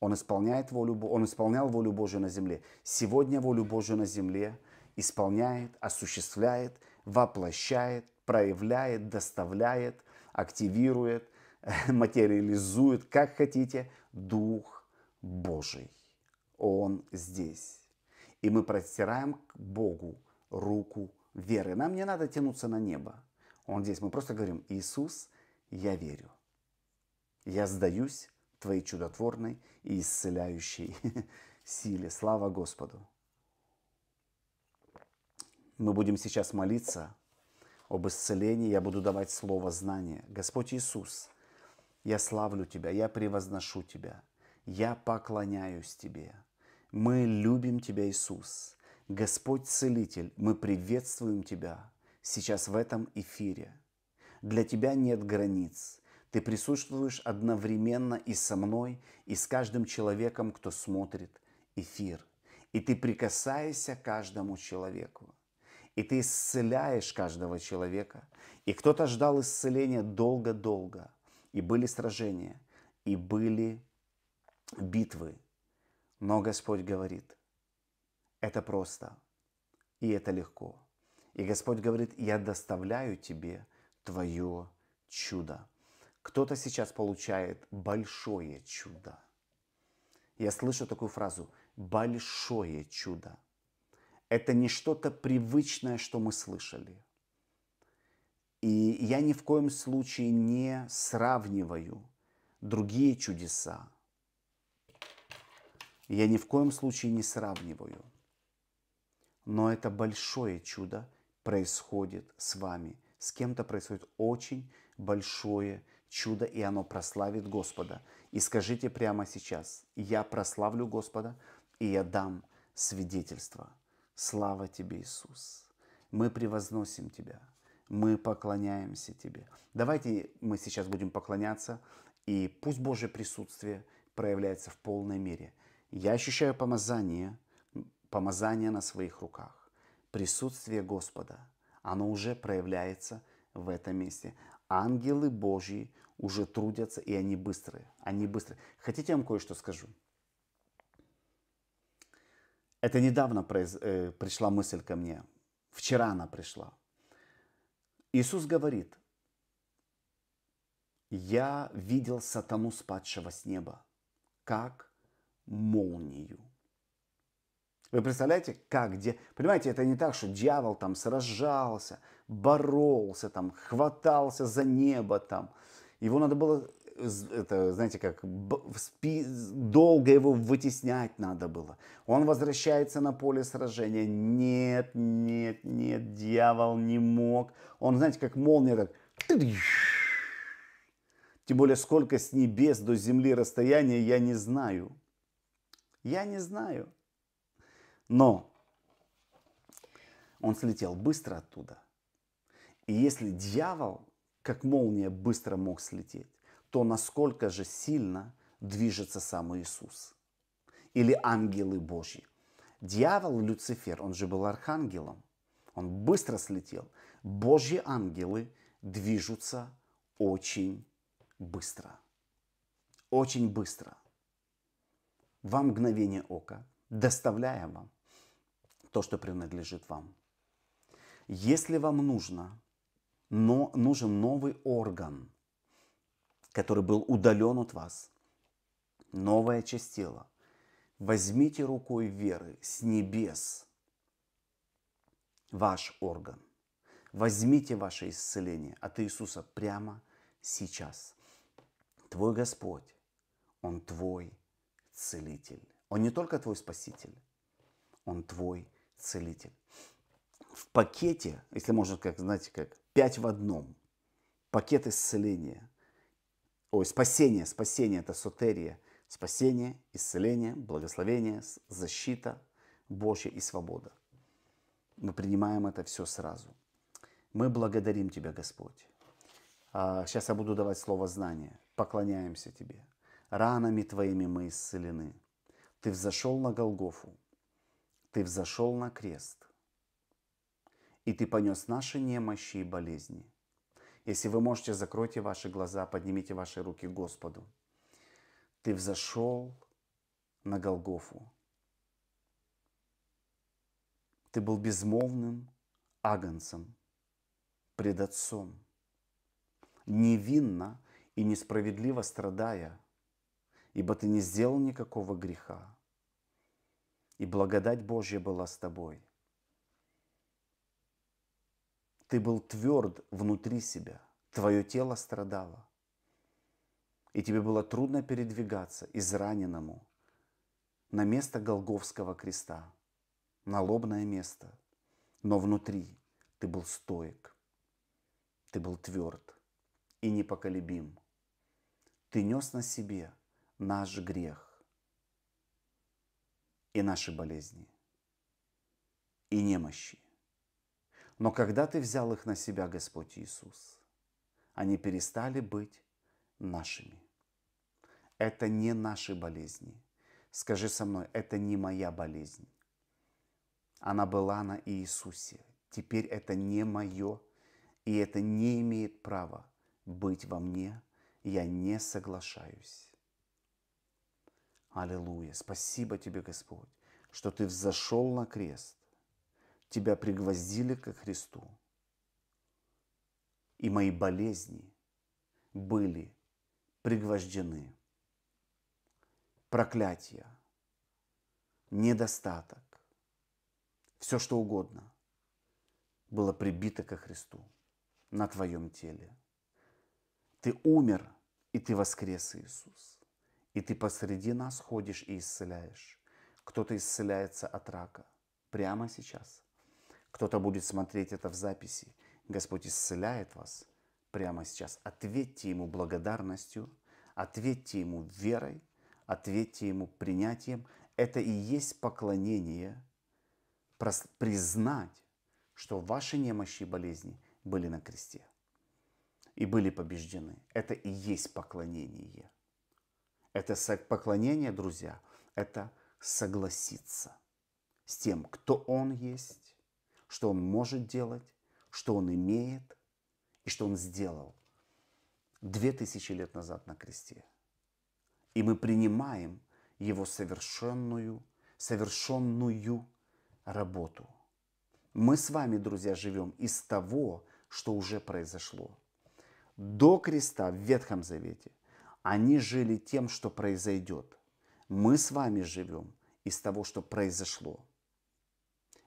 Он, исполняет волю, он исполнял волю Божию на земле. Сегодня волю Божию на земле исполняет, осуществляет, воплощает, проявляет, доставляет, активирует, материализует, как хотите, Дух Божий. Он здесь. И мы простираем к Богу руку веры. Нам не надо тянуться на небо. Он здесь. Мы просто говорим, Иисус, я верю. Я сдаюсь Твоей чудотворной и исцеляющей силе. Слава Господу! Мы будем сейчас молиться об исцелении. Я буду давать слово знания. Господь Иисус, я славлю Тебя, я превозношу Тебя, я поклоняюсь Тебе. Мы любим Тебя, Иисус. Господь Целитель, мы приветствуем Тебя сейчас в этом эфире. Для Тебя нет границ – ты присутствуешь одновременно и со мной, и с каждым человеком, кто смотрит эфир. И ты прикасаешься к каждому человеку. И ты исцеляешь каждого человека. И кто-то ждал исцеления долго-долго. И были сражения, и были битвы. Но Господь говорит, это просто, и это легко. И Господь говорит, я доставляю тебе твое чудо. Кто-то сейчас получает большое чудо. Я слышу такую фразу «большое чудо». Это не что-то привычное, что мы слышали. И я ни в коем случае не сравниваю другие чудеса. Я ни в коем случае не сравниваю. Но это большое чудо происходит с вами. С кем-то происходит очень большое чудо, и оно прославит Господа. И скажите прямо сейчас, я прославлю Господа, и я дам свидетельство. Слава тебе, Иисус! Мы превозносим Тебя, мы поклоняемся Тебе. Давайте мы сейчас будем поклоняться, и пусть Божье присутствие проявляется в полной мере. Я ощущаю помазание, помазание на своих руках. Присутствие Господа, оно уже проявляется в этом месте ангелы Божьи уже трудятся, и они быстрые. Они быстрые. Хотите, я вам кое-что скажу? Это недавно произ... э, пришла мысль ко мне. Вчера она пришла. Иисус говорит, я видел сатану спадшего с неба, как молнию. Вы представляете, как, где, понимаете, это не так, что дьявол там сражался – боролся, там, хватался за небо, там. Его надо было, это, знаете, как спи, долго его вытеснять надо было. Он возвращается на поле сражения. Нет, нет, нет, дьявол не мог. Он, знаете, как молния, так... Тем более, сколько с небес до земли расстояния я не знаю. Я не знаю. Но он слетел быстро оттуда. И если дьявол, как молния, быстро мог слететь, то насколько же сильно движется сам Иисус или ангелы Божьи. Дьявол Люцифер, он же был архангелом, он быстро слетел. Божьи ангелы движутся очень быстро. Очень быстро. Во мгновение ока, доставляя вам то, что принадлежит вам. Если вам нужно но нужен новый орган, который был удален от вас, новая часть тела. Возьмите рукой веры с небес ваш орган. Возьмите ваше исцеление от Иисуса прямо сейчас. Твой Господь, Он твой целитель. Он не только твой спаситель, Он твой целитель. В пакете, если можно, как, знаете, как пять в одном. Пакет исцеления. Ой, спасение, спасение – это сотерия. Спасение, исцеление, благословение, защита Божья и свобода. Мы принимаем это все сразу. Мы благодарим Тебя, Господь. Сейчас а, я буду давать слово знания. Поклоняемся Тебе. Ранами Твоими мы исцелены. Ты взошел на Голгофу. Ты взошел на крест – и ты понес наши немощи и болезни. Если вы можете, закройте ваши глаза, поднимите ваши руки к Господу. Ты взошел на Голгофу. Ты был безмолвным агонцем, пред Отцом, невинно и несправедливо страдая, ибо ты не сделал никакого греха, и благодать Божья была с тобой – ты был тверд внутри себя. Твое тело страдало. И тебе было трудно передвигаться израненному на место Голговского креста, на лобное место. Но внутри ты был стоек, ты был тверд и непоколебим. Ты нес на себе наш грех и наши болезни и немощи. Но когда ты взял их на себя, Господь Иисус, они перестали быть нашими. Это не наши болезни. Скажи со мной, это не моя болезнь. Она была на Иисусе. Теперь это не мое, и это не имеет права быть во мне. Я не соглашаюсь. Аллилуйя. Спасибо тебе, Господь, что ты взошел на крест тебя пригвоздили ко Христу. И мои болезни были пригвождены. Проклятие, недостаток, все что угодно было прибито ко Христу на твоем теле. Ты умер, и ты воскрес, Иисус. И ты посреди нас ходишь и исцеляешь. Кто-то исцеляется от рака прямо сейчас. Кто-то будет смотреть это в записи. Господь исцеляет вас прямо сейчас. Ответьте Ему благодарностью, ответьте Ему верой, ответьте Ему принятием. Это и есть поклонение, признать, что ваши немощи и болезни были на кресте и были побеждены. Это и есть поклонение. Это поклонение, друзья, это согласиться с тем, кто Он есть, что он может делать, что он имеет и что он сделал две тысячи лет назад на кресте. И мы принимаем его совершенную, совершенную работу. Мы с вами, друзья, живем из того, что уже произошло. До креста в Ветхом Завете они жили тем, что произойдет. Мы с вами живем из того, что произошло.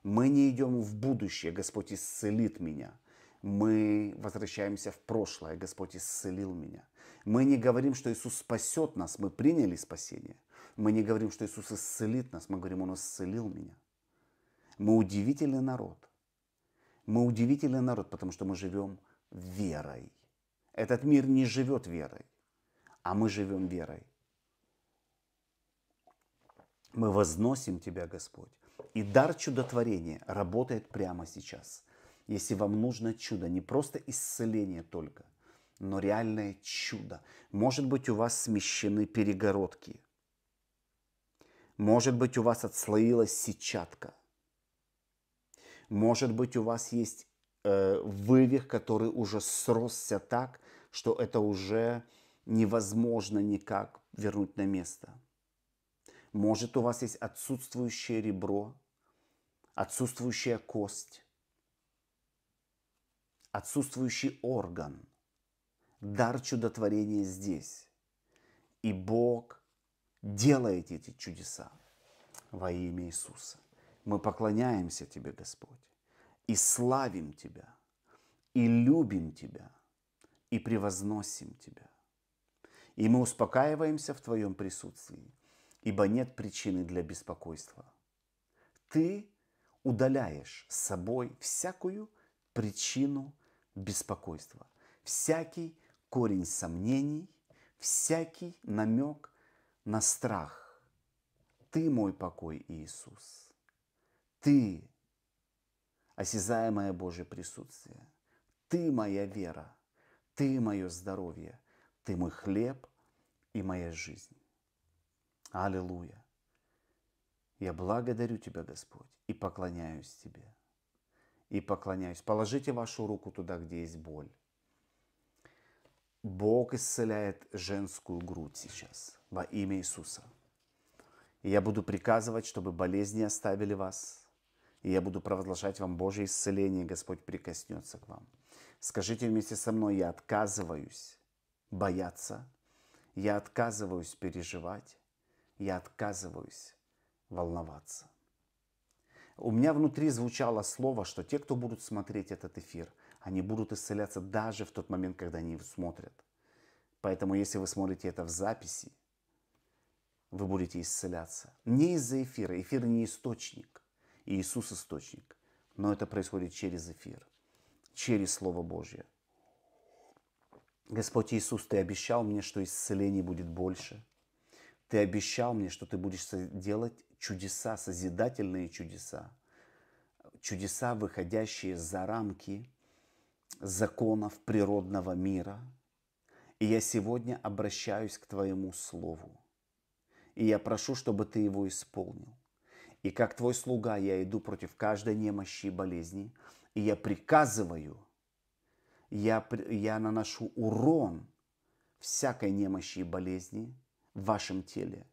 Мы не идем в будущее, Господь исцелит меня. Мы возвращаемся в прошлое, Господь исцелил меня. Мы не говорим, что Иисус спасет нас, мы приняли спасение. Мы не говорим, что Иисус исцелит нас, мы говорим, Он исцелил меня. Мы удивительный народ. Мы удивительный народ, потому что мы живем верой. Этот мир не живет верой, а мы живем верой. Мы возносим Тебя, Господь и дар чудотворения работает прямо сейчас. Если вам нужно чудо, не просто исцеление только, но реальное чудо. Может быть, у вас смещены перегородки. Может быть, у вас отслоилась сетчатка. Может быть, у вас есть э, вывих, который уже сросся так, что это уже невозможно никак вернуть на место – может, у вас есть отсутствующее ребро, отсутствующая кость, отсутствующий орган. Дар чудотворения здесь. И Бог делает эти чудеса во имя Иисуса. Мы поклоняемся Тебе, Господь, и славим Тебя, и любим Тебя, и превозносим Тебя. И мы успокаиваемся в Твоем присутствии ибо нет причины для беспокойства. Ты удаляешь с собой всякую причину беспокойства, всякий корень сомнений, всякий намек на страх. Ты мой покой, Иисус. Ты осязаемое Божье присутствие. Ты моя вера. Ты мое здоровье. Ты мой хлеб и моя жизнь. Аллилуйя! Я благодарю Тебя, Господь, и поклоняюсь Тебе. И поклоняюсь. Положите вашу руку туда, где есть боль. Бог исцеляет женскую грудь сейчас во имя Иисуса. И я буду приказывать, чтобы болезни оставили вас. И я буду провозглашать вам Божье исцеление, Господь прикоснется к вам. Скажите вместе со мной, я отказываюсь бояться, я отказываюсь переживать, я отказываюсь волноваться. У меня внутри звучало слово, что те, кто будут смотреть этот эфир, они будут исцеляться даже в тот момент, когда они его смотрят. Поэтому, если вы смотрите это в записи, вы будете исцеляться. Не из-за эфира. Эфир не источник. И Иисус источник. Но это происходит через эфир. Через Слово Божье. Господь Иисус, Ты обещал мне, что исцелений будет больше – ты обещал мне, что ты будешь делать чудеса, созидательные чудеса, чудеса, выходящие за рамки законов природного мира. И я сегодня обращаюсь к Твоему Слову. И я прошу, чтобы Ты его исполнил. И как Твой слуга я иду против каждой немощи и болезни. И я приказываю, я, я наношу урон всякой немощи и болезни – в вашем теле.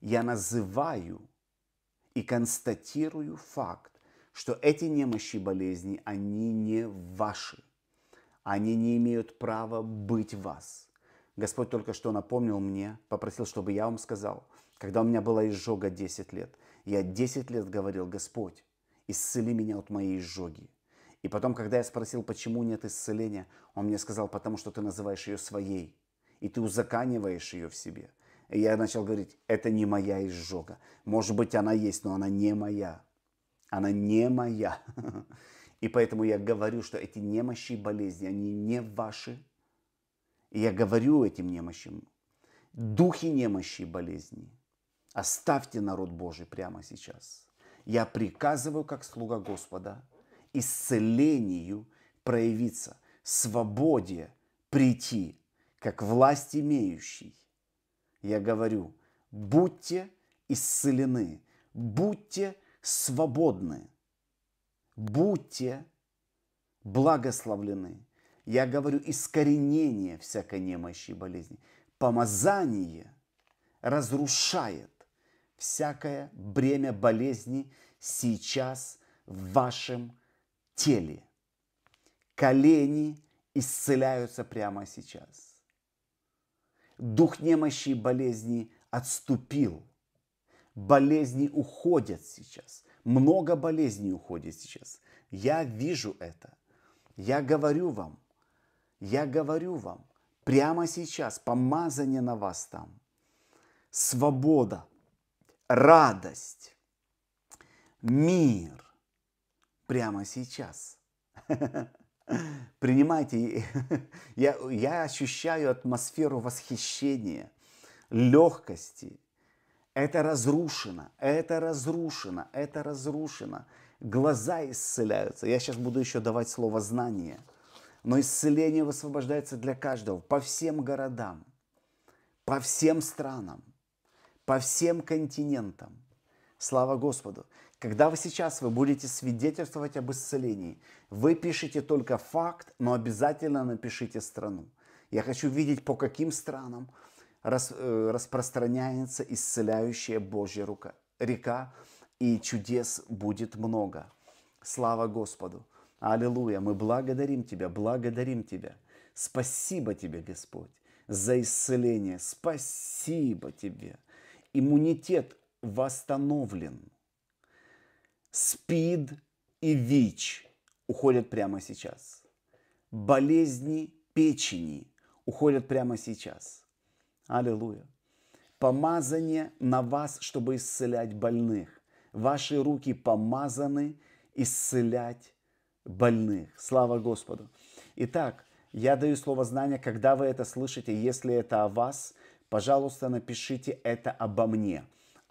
Я называю и констатирую факт, что эти немощи и болезни, они не ваши. Они не имеют права быть вас. Господь только что напомнил мне, попросил, чтобы я вам сказал, когда у меня была изжога 10 лет, я 10 лет говорил, Господь, исцели меня от моей изжоги. И потом, когда я спросил, почему нет исцеления, он мне сказал, потому что ты называешь ее своей и ты узаканиваешь ее в себе. И я начал говорить, это не моя изжога. Может быть, она есть, но она не моя. Она не моя. И поэтому я говорю, что эти немощи и болезни, они не ваши. И я говорю этим немощим, духи немощи и болезни, оставьте народ Божий прямо сейчас. Я приказываю, как слуга Господа, исцелению проявиться, свободе прийти, как власть имеющий, я говорю, будьте исцелены, будьте свободны, будьте благословлены. Я говорю искоренение всякой немощи и болезни. Помазание разрушает всякое бремя болезни сейчас в вашем теле. Колени исцеляются прямо сейчас. Дух немощи и болезни отступил. Болезни уходят сейчас. Много болезней уходит сейчас. Я вижу это. Я говорю вам. Я говорю вам. Прямо сейчас помазание на вас там. Свобода, радость, мир. Прямо сейчас. Ha ha ha. Принимайте. Я, я ощущаю атмосферу восхищения, легкости. Это разрушено, это разрушено, это разрушено. Глаза исцеляются. Я сейчас буду еще давать слово знание. Но исцеление высвобождается для каждого, по всем городам, по всем странам, по всем континентам. Слава Господу! Когда вы сейчас вы будете свидетельствовать об исцелении, вы пишете только факт, но обязательно напишите страну. Я хочу видеть, по каким странам рас, э, распространяется исцеляющая Божья рука, река, и чудес будет много. Слава Господу! Аллилуйя! Мы благодарим Тебя, благодарим Тебя. Спасибо Тебе, Господь, за исцеление. Спасибо Тебе. Иммунитет восстановлен – СПИД и ВИЧ уходят прямо сейчас. Болезни печени уходят прямо сейчас. Аллилуйя. Помазание на вас, чтобы исцелять больных. Ваши руки помазаны исцелять больных. Слава Господу. Итак, я даю слово знания, когда вы это слышите, если это о вас, пожалуйста, напишите это обо мне.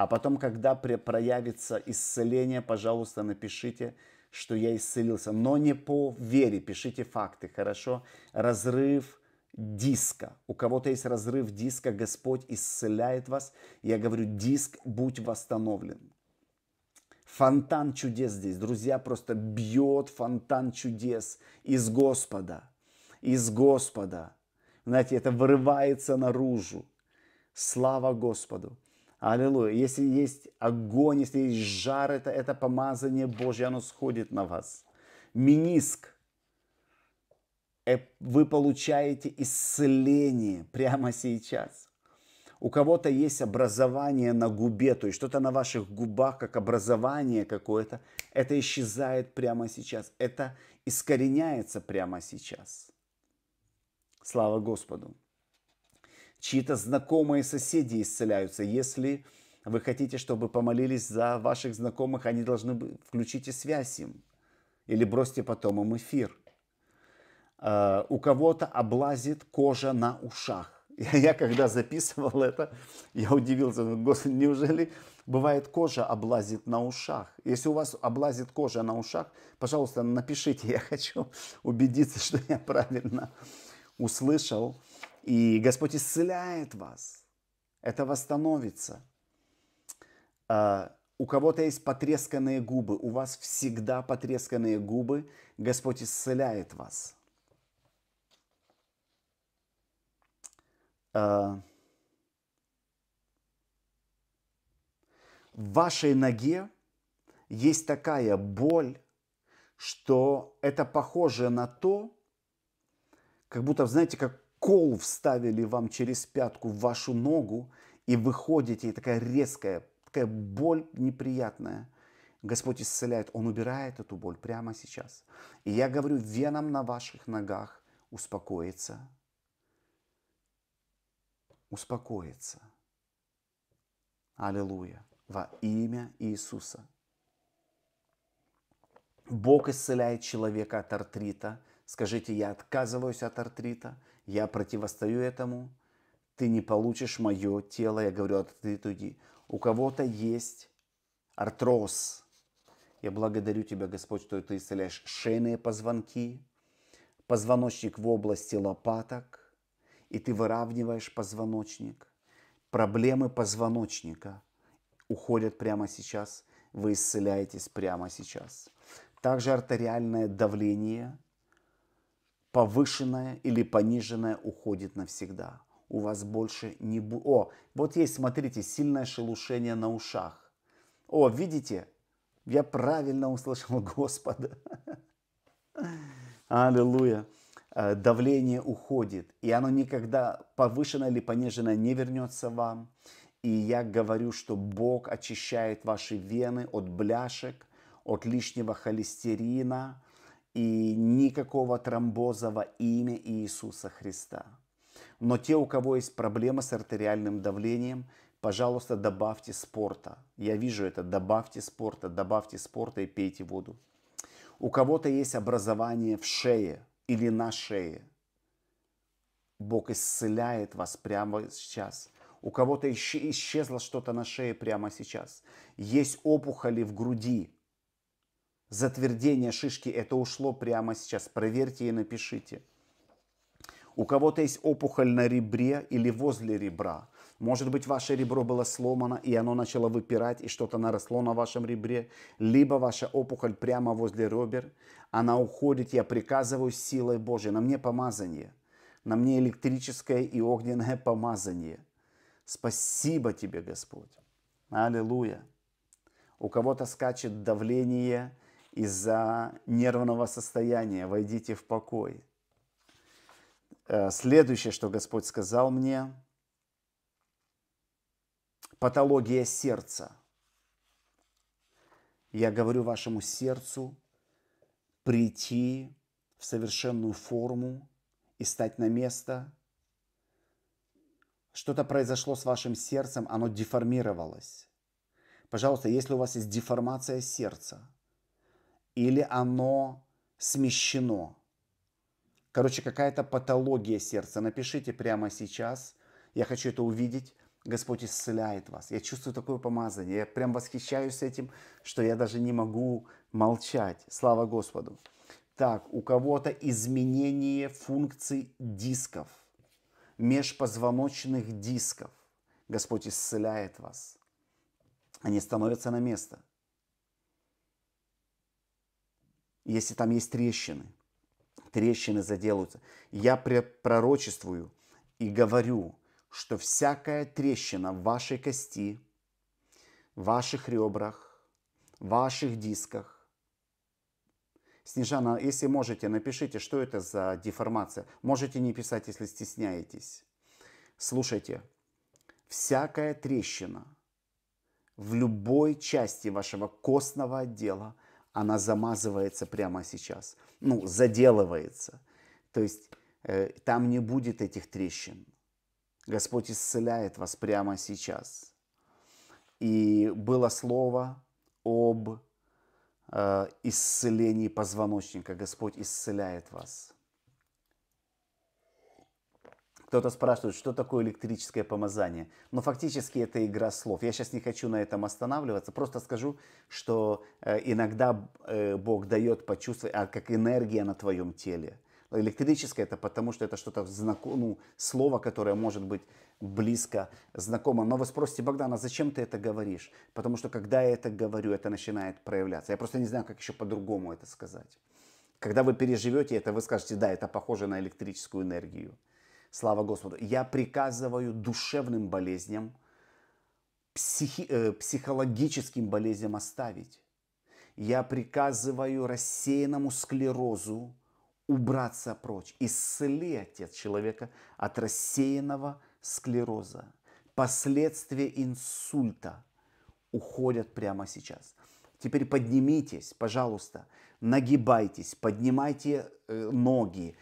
А потом, когда проявится исцеление, пожалуйста, напишите, что я исцелился. Но не по вере, пишите факты, хорошо? Разрыв диска. У кого-то есть разрыв диска, Господь исцеляет вас. Я говорю, диск, будь восстановлен. Фонтан чудес здесь, друзья, просто бьет фонтан чудес из Господа. Из Господа. Знаете, это вырывается наружу. Слава Господу. Аллилуйя. Если есть огонь, если есть жар, это, это помазание Божье, оно сходит на вас. Миниск. Э, вы получаете исцеление прямо сейчас. У кого-то есть образование на губе, то есть что-то на ваших губах, как образование какое-то, это исчезает прямо сейчас, это искореняется прямо сейчас. Слава Господу! чьи-то знакомые соседи исцеляются. Если вы хотите, чтобы помолились за ваших знакомых, они должны включите связь им или бросьте потом им эфир. А, у кого-то облазит кожа на ушах. Я, я когда записывал это, я удивился, господи, неужели бывает кожа облазит на ушах? Если у вас облазит кожа на ушах, пожалуйста, напишите, я хочу убедиться, что я правильно услышал. И Господь исцеляет вас. Это восстановится. А, у кого-то есть потресканные губы, у вас всегда потресканные губы, Господь исцеляет вас. А, в вашей ноге есть такая боль, что это похоже на то, как будто, знаете, как кол вставили вам через пятку в вашу ногу, и выходите, и такая резкая, такая боль неприятная. Господь исцеляет, Он убирает эту боль прямо сейчас. И я говорю, венам на ваших ногах успокоится. Успокоится. Аллилуйя. Во имя Иисуса. Бог исцеляет человека от артрита. Скажите, я отказываюсь от артрита я противостою этому, ты не получишь мое тело, я говорю, от ты У кого-то есть артроз. Я благодарю Тебя, Господь, что Ты исцеляешь шейные позвонки, позвоночник в области лопаток, и Ты выравниваешь позвоночник. Проблемы позвоночника уходят прямо сейчас, вы исцеляетесь прямо сейчас. Также артериальное давление – повышенное или пониженное уходит навсегда. У вас больше не будет... О, вот есть, смотрите, сильное шелушение на ушах. О, видите? Я правильно услышал Господа. Аллилуйя. Э, давление уходит, и оно никогда повышенное или пониженное не вернется вам. И я говорю, что Бог очищает ваши вены от бляшек, от лишнего холестерина, и никакого тромбоза во имя Иисуса Христа. Но те, у кого есть проблемы с артериальным давлением, пожалуйста, добавьте спорта. Я вижу это. Добавьте спорта, добавьте спорта и пейте воду. У кого-то есть образование в шее или на шее. Бог исцеляет вас прямо сейчас. У кого-то исчезло что-то на шее прямо сейчас. Есть опухоли в груди затвердение шишки, это ушло прямо сейчас. Проверьте и напишите. У кого-то есть опухоль на ребре или возле ребра. Может быть, ваше ребро было сломано, и оно начало выпирать, и что-то наросло на вашем ребре. Либо ваша опухоль прямо возле ребер. Она уходит, я приказываю силой Божией. На мне помазание. На мне электрическое и огненное помазание. Спасибо тебе, Господь. Аллилуйя. У кого-то скачет давление, из-за нервного состояния. Войдите в покой. Э, следующее, что Господь сказал мне, патология сердца. Я говорю вашему сердцу прийти в совершенную форму и стать на место. Что-то произошло с вашим сердцем, оно деформировалось. Пожалуйста, если у вас есть деформация сердца – или оно смещено. Короче, какая-то патология сердца. Напишите прямо сейчас. Я хочу это увидеть. Господь исцеляет вас. Я чувствую такое помазание. Я прям восхищаюсь этим, что я даже не могу молчать. Слава Господу. Так, у кого-то изменение функций дисков, межпозвоночных дисков. Господь исцеляет вас. Они становятся на место. если там есть трещины. Трещины заделаются. Я пророчествую и говорю, что всякая трещина в вашей кости, в ваших ребрах, в ваших дисках, Снежана, если можете, напишите, что это за деформация. Можете не писать, если стесняетесь. Слушайте, всякая трещина в любой части вашего костного отдела – она замазывается прямо сейчас, ну, заделывается. То есть э, там не будет этих трещин. Господь исцеляет вас прямо сейчас. И было слово об э, исцелении позвоночника. Господь исцеляет вас. Кто-то спрашивает, что такое электрическое помазание. Но фактически это игра слов. Я сейчас не хочу на этом останавливаться. Просто скажу, что э, иногда э, Бог дает почувствовать, а как энергия на твоем теле. Электрическое это потому, что это что-то знакомое, ну, слово, которое может быть близко знакомо. Но вы спросите, Богдана, зачем ты это говоришь? Потому что когда я это говорю, это начинает проявляться. Я просто не знаю, как еще по-другому это сказать. Когда вы переживете это, вы скажете, да, это похоже на электрическую энергию. Слава Господу. Я приказываю душевным болезням, психи, э, психологическим болезням оставить. Я приказываю рассеянному склерозу убраться прочь. Исцели, Отец, человека от рассеянного склероза. Последствия инсульта уходят прямо сейчас. Теперь поднимитесь, пожалуйста, нагибайтесь, поднимайте э, ноги,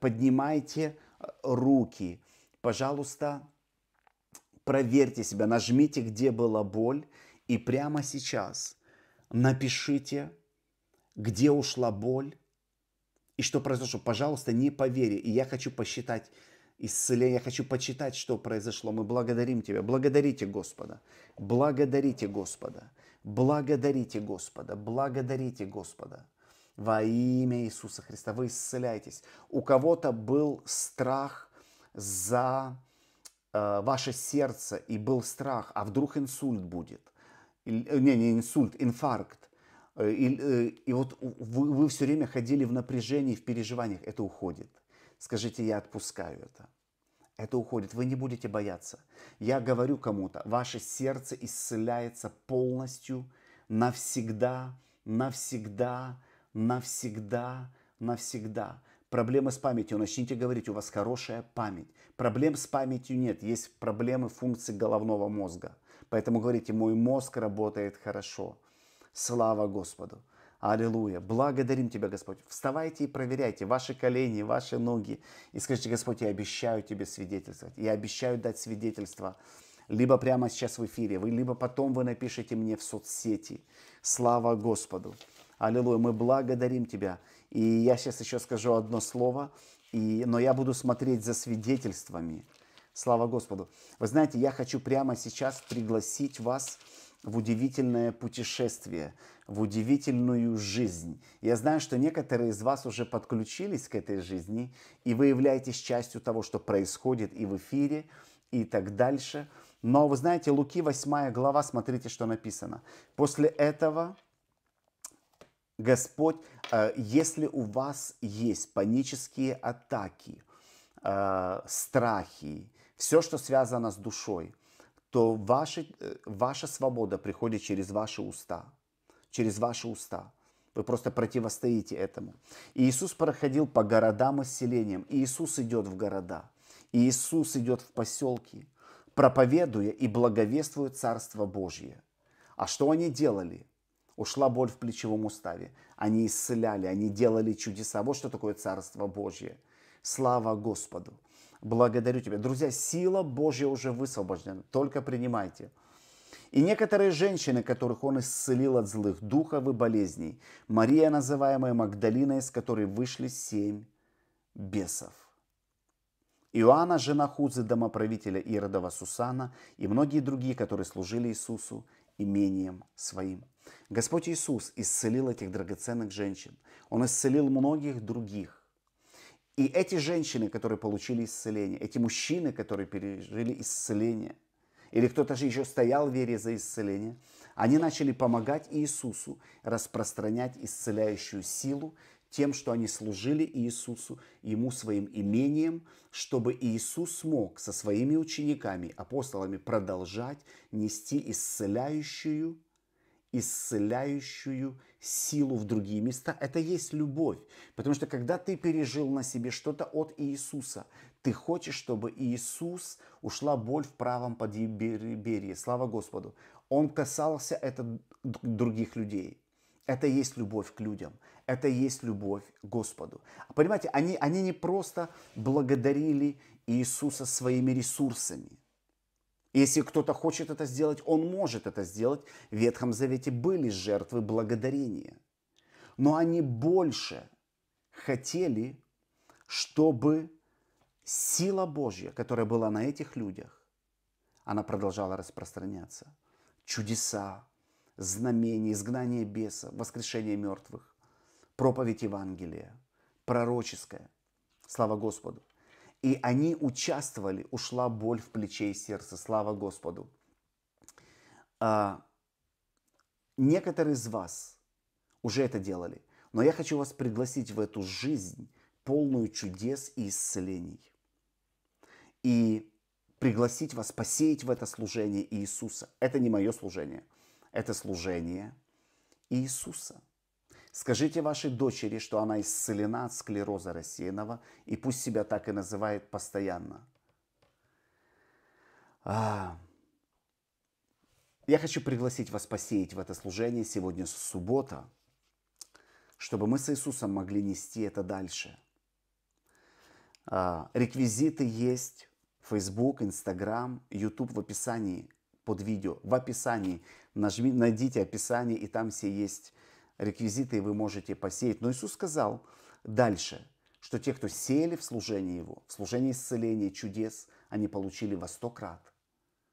поднимайте руки. Пожалуйста, проверьте себя, нажмите, где была боль, и прямо сейчас напишите, где ушла боль и что произошло. Пожалуйста, не поверь. И я хочу посчитать исцеление, я хочу почитать, что произошло. Мы благодарим Тебя. Благодарите Господа. Благодарите Господа. Благодарите Господа. Благодарите Господа во имя Иисуса Христа. Вы исцеляетесь. У кого-то был страх за э, ваше сердце и был страх, а вдруг инсульт будет. Или, э, не, не инсульт, инфаркт. Э, и, э, и вот вы, вы все время ходили в напряжении, в переживаниях. Это уходит. Скажите, я отпускаю это. Это уходит. Вы не будете бояться. Я говорю кому-то, ваше сердце исцеляется полностью, навсегда, навсегда навсегда, навсегда. Проблемы с памятью. Начните говорить, у вас хорошая память. Проблем с памятью нет. Есть проблемы функций головного мозга. Поэтому говорите, мой мозг работает хорошо. Слава Господу. Аллилуйя. Благодарим Тебя, Господь. Вставайте и проверяйте ваши колени, ваши ноги. И скажите, Господь, я обещаю Тебе свидетельствовать. Я обещаю дать свидетельство. Либо прямо сейчас в эфире, вы, либо потом вы напишите мне в соцсети. Слава Господу. Аллилуйя, мы благодарим Тебя. И я сейчас еще скажу одно слово, и, но я буду смотреть за свидетельствами. Слава Господу. Вы знаете, я хочу прямо сейчас пригласить вас в удивительное путешествие, в удивительную жизнь. Я знаю, что некоторые из вас уже подключились к этой жизни, и вы являетесь частью того, что происходит и в эфире, и так дальше. Но вы знаете, Луки 8 глава, смотрите, что написано. После этого Господь, э, если у вас есть панические атаки, э, страхи, все, что связано с душой, то ваши, э, ваша свобода приходит через ваши уста. Через ваши уста. Вы просто противостоите этому. И Иисус проходил по городам и селениям. И Иисус идет в города. И Иисус идет в поселки, проповедуя и благовествуя Царство Божье. А что они делали? ушла боль в плечевом уставе. Они исцеляли, они делали чудеса. Вот что такое Царство Божье. Слава Господу! Благодарю тебя. Друзья, сила Божья уже высвобождена. Только принимайте. И некоторые женщины, которых он исцелил от злых духов и болезней. Мария, называемая Магдалина, из которой вышли семь бесов. Иоанна, жена Хузы, домоправителя Иродова Сусана и многие другие, которые служили Иисусу имением своим. Господь Иисус исцелил этих драгоценных женщин. Он исцелил многих других. И эти женщины, которые получили исцеление, эти мужчины, которые пережили исцеление, или кто-то же еще стоял в вере за исцеление, они начали помогать Иисусу распространять исцеляющую силу тем, что они служили Иисусу, Ему своим имением, чтобы Иисус мог со своими учениками, апостолами продолжать нести исцеляющую исцеляющую силу в другие места. Это есть любовь. Потому что когда ты пережил на себе что-то от Иисуса, ты хочешь, чтобы Иисус ушла боль в правом подъеберье. Слава Господу. Он касался это других людей. Это есть любовь к людям. Это и есть любовь к Господу. Понимаете, они, они не просто благодарили Иисуса своими ресурсами. Если кто-то хочет это сделать, он может это сделать. В Ветхом Завете были жертвы благодарения. Но они больше хотели, чтобы сила Божья, которая была на этих людях, она продолжала распространяться. Чудеса, знамения, изгнание беса, воскрешение мертвых проповедь Евангелия, пророческая. Слава Господу. И они участвовали, ушла боль в плече и сердце. Слава Господу. А, некоторые из вас уже это делали, но я хочу вас пригласить в эту жизнь, полную чудес и исцелений. И пригласить вас посеять в это служение Иисуса. Это не мое служение, это служение Иисуса – Скажите вашей дочери, что она исцелена от склероза рассеянного, и пусть себя так и называет постоянно. А... Я хочу пригласить вас посеять в это служение сегодня суббота, чтобы мы с Иисусом могли нести это дальше. А... Реквизиты есть. Facebook, Instagram, YouTube в описании под видео. В описании. Нажми, найдите описание, и там все есть реквизиты и вы можете посеять. Но Иисус сказал дальше, что те, кто сеяли в служении Его, в служении исцеления, чудес, они получили во сто крат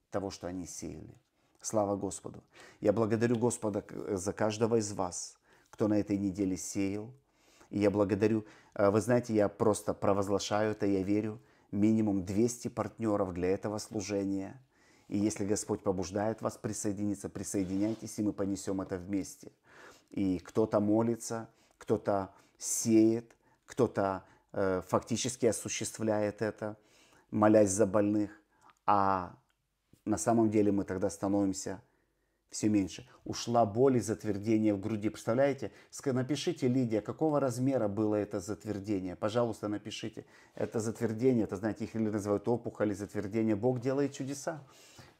того, что они сеяли. Слава Господу! Я благодарю Господа за каждого из вас, кто на этой неделе сеял. И я благодарю, э, вы знаете, я просто провозглашаю это, я верю, минимум 200 партнеров для этого служения. И если Господь побуждает вас присоединиться, присоединяйтесь, и мы понесем это вместе – и кто-то молится, кто-то сеет, кто-то э, фактически осуществляет это, молясь за больных. А на самом деле мы тогда становимся все меньше. Ушла боль и затвердение в груди. Представляете? Напишите, Лидия, какого размера было это затвердение? Пожалуйста, напишите. Это затвердение, это, знаете, их или называют опухоли, затвердение. Бог делает чудеса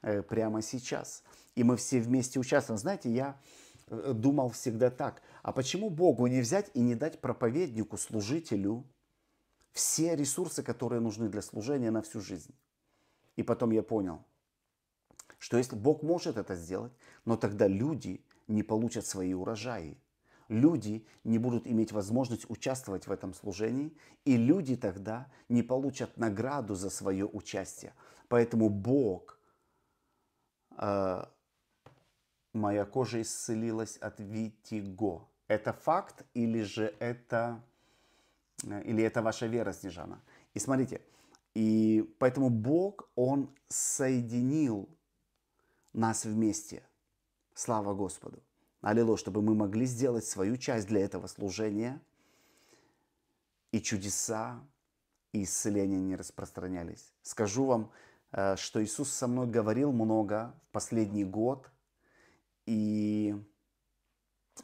э, прямо сейчас. И мы все вместе участвуем. Знаете, я Э, думал всегда так. А почему Богу не взять и не дать проповеднику, служителю все ресурсы, которые нужны для служения на всю жизнь? И потом я понял, что если Бог может это сделать, но тогда люди не получат свои урожаи. Люди не будут иметь возможность участвовать в этом служении, и люди тогда не получат награду за свое участие. Поэтому Бог э, моя кожа исцелилась от витиго. Это факт или же это, э, или это ваша вера, Снежана? И смотрите, и поэтому Бог, Он соединил нас вместе. Слава Господу. Аллилуйя, чтобы мы могли сделать свою часть для этого служения. И чудеса, и исцеления не распространялись. Скажу вам, э, что Иисус со мной говорил много в последний год – и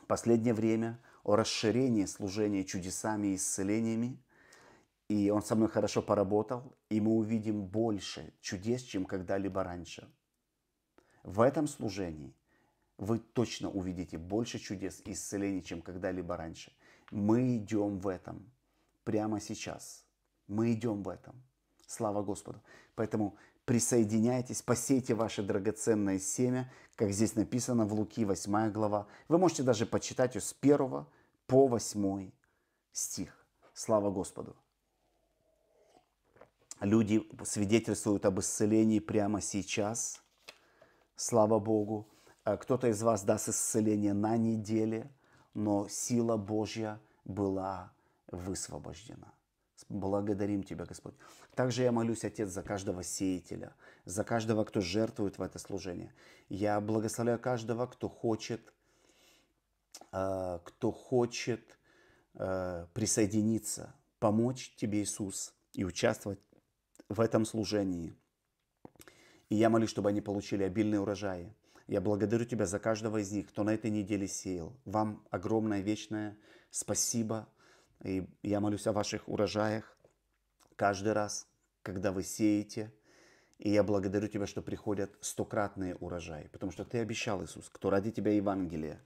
последнее время о расширении служения чудесами и исцелениями. И он со мной хорошо поработал, и мы увидим больше чудес, чем когда-либо раньше. В этом служении вы точно увидите больше чудес и исцелений, чем когда-либо раньше. Мы идем в этом прямо сейчас. Мы идем в этом. Слава Господу. Поэтому присоединяйтесь, посейте ваше драгоценное семя, как здесь написано в Луки 8 глава. Вы можете даже почитать ее с 1 по 8 стих. Слава Господу! Люди свидетельствуют об исцелении прямо сейчас. Слава Богу! А кто-то из вас даст исцеление на неделе, но сила Божья была высвобождена. Благодарим Тебя, Господь. Также я молюсь, Отец, за каждого сеятеля, за каждого, кто жертвует в это служение. Я благословляю каждого, кто хочет, э, кто хочет э, присоединиться, помочь Тебе, Иисус, и участвовать в этом служении. И я молюсь, чтобы они получили обильные урожаи. Я благодарю Тебя за каждого из них, кто на этой неделе сеял. Вам огромное вечное спасибо и я молюсь о ваших урожаях каждый раз, когда вы сеете. И я благодарю Тебя, что приходят стократные урожаи, потому что Ты обещал, Иисус, кто ради Тебя Евангелие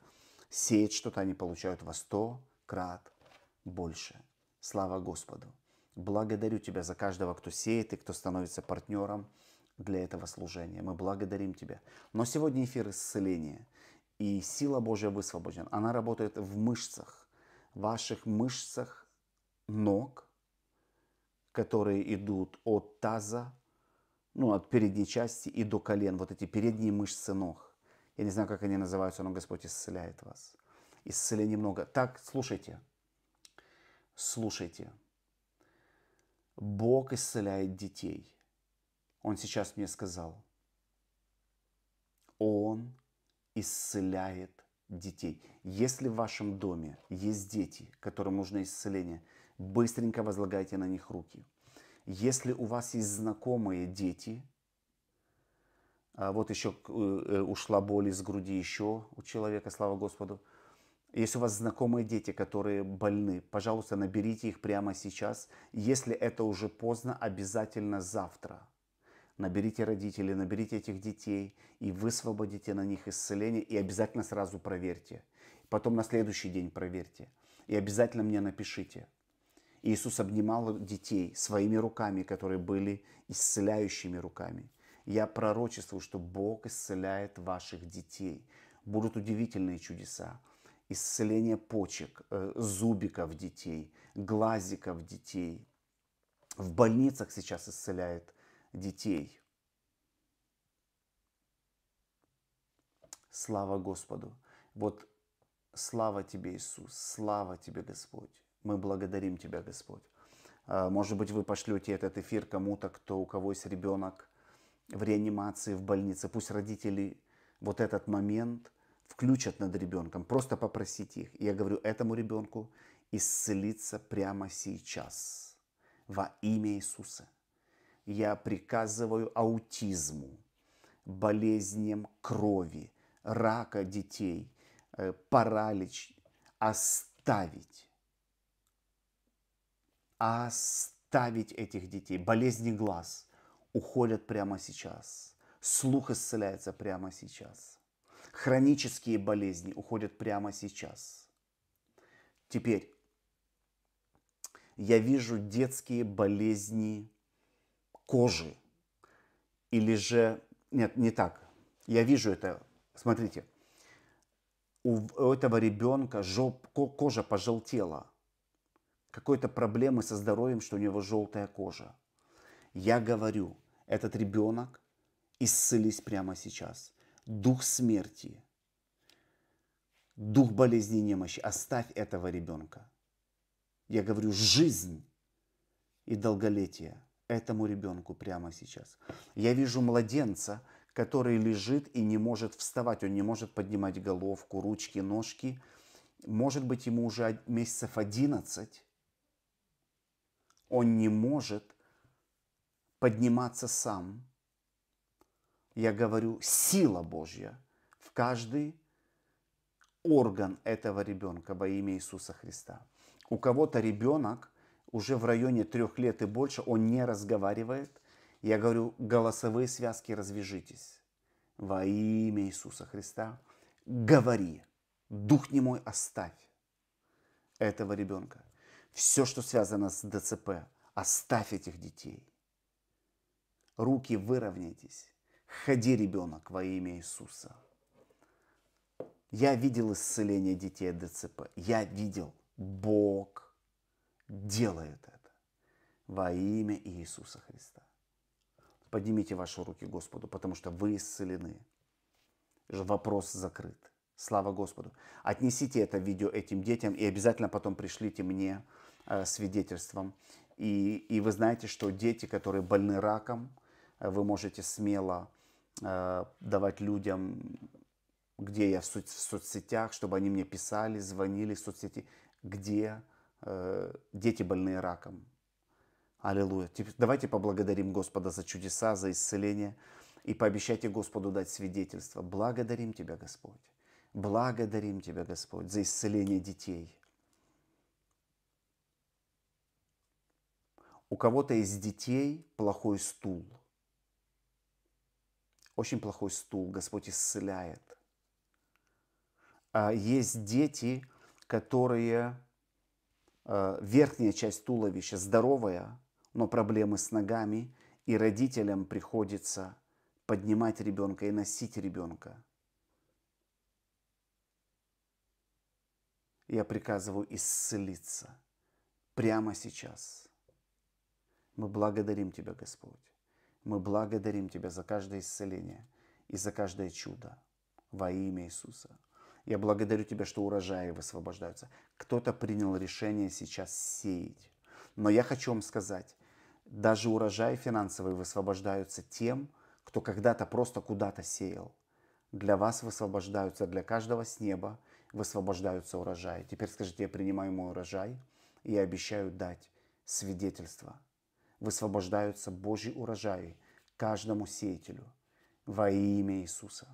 сеет что-то, они получают во сто крат больше. Слава Господу! Благодарю Тебя за каждого, кто сеет и кто становится партнером для этого служения. Мы благодарим Тебя. Но сегодня эфир исцеления. И сила Божья высвобождена. Она работает в мышцах ваших мышцах ног, которые идут от таза, ну, от передней части и до колен, вот эти передние мышцы ног. Я не знаю, как они называются, но Господь исцеляет вас. Исцеление много. Так, слушайте. Слушайте. Бог исцеляет детей. Он сейчас мне сказал. Он исцеляет детей. Если в вашем доме есть дети, которым нужно исцеление, быстренько возлагайте на них руки. Если у вас есть знакомые дети, а, вот еще э, э, ушла боль из груди еще у человека, слава Господу. Если у вас знакомые дети, которые больны, пожалуйста, наберите их прямо сейчас. Если это уже поздно, обязательно завтра – наберите родителей, наберите этих детей и высвободите на них исцеление и обязательно сразу проверьте. Потом на следующий день проверьте. И обязательно мне напишите. Иисус обнимал детей своими руками, которые были исцеляющими руками. Я пророчествую, что Бог исцеляет ваших детей. Будут удивительные чудеса. Исцеление почек, э, зубиков детей, глазиков детей. В больницах сейчас исцеляет детей. Слава Господу! Вот слава Тебе, Иисус! Слава Тебе, Господь! Мы благодарим Тебя, Господь! А, может быть, вы пошлете этот эфир кому-то, кто, у кого есть ребенок в реанимации, в больнице. Пусть родители вот этот момент включат над ребенком. Просто попросите их. я говорю этому ребенку исцелиться прямо сейчас во имя Иисуса я приказываю аутизму, болезням крови, рака детей, э, паралич оставить. Оставить этих детей. Болезни глаз уходят прямо сейчас. Слух исцеляется прямо сейчас. Хронические болезни уходят прямо сейчас. Теперь я вижу детские болезни кожи. Или же... Нет, не так. Я вижу это. Смотрите. У этого ребенка жоп, кожа пожелтела. Какой-то проблемы со здоровьем, что у него желтая кожа. Я говорю, этот ребенок исцелись прямо сейчас. Дух смерти, дух болезни немощи, оставь этого ребенка. Я говорю, жизнь и долголетие – этому ребенку прямо сейчас. Я вижу младенца, который лежит и не может вставать, он не может поднимать головку, ручки, ножки. Может быть, ему уже месяцев 11. Он не может подниматься сам. Я говорю, сила Божья в каждый орган этого ребенка во имя Иисуса Христа. У кого-то ребенок – уже в районе трех лет и больше он не разговаривает. Я говорю, голосовые связки развяжитесь. Во имя Иисуса Христа говори, дух не мой оставь этого ребенка. Все, что связано с ДЦП, оставь этих детей. Руки выровняйтесь. Ходи, ребенок, во имя Иисуса. Я видел исцеление детей от ДЦП. Я видел. Бог делает это во имя Иисуса Христа. Поднимите ваши руки Господу, потому что вы исцелены. Вопрос закрыт. Слава Господу. Отнесите это видео этим детям и обязательно потом пришлите мне э, свидетельством. И, и вы знаете, что дети, которые больны раком, э, вы можете смело э, давать людям, где я в, со- в соцсетях, чтобы они мне писали, звонили в соцсети, где Э, дети больные раком. Аллилуйя. Давайте поблагодарим Господа за чудеса, за исцеление. И пообещайте Господу дать свидетельство. Благодарим Тебя, Господь. Благодарим Тебя, Господь, за исцеление детей. У кого-то из детей плохой стул. Очень плохой стул. Господь исцеляет. А есть дети, которые Э, верхняя часть туловища здоровая, но проблемы с ногами, и родителям приходится поднимать ребенка и носить ребенка. Я приказываю исцелиться прямо сейчас. Мы благодарим Тебя, Господь. Мы благодарим Тебя за каждое исцеление и за каждое чудо во имя Иисуса. Я благодарю Тебя, что урожаи высвобождаются. Кто-то принял решение сейчас сеять. Но я хочу вам сказать, даже урожаи финансовые высвобождаются тем, кто когда-то просто куда-то сеял. Для вас высвобождаются, для каждого с неба высвобождаются урожаи. Теперь скажите, я принимаю мой урожай, и я обещаю дать свидетельство. Высвобождаются Божьи урожаи каждому сеятелю во имя Иисуса.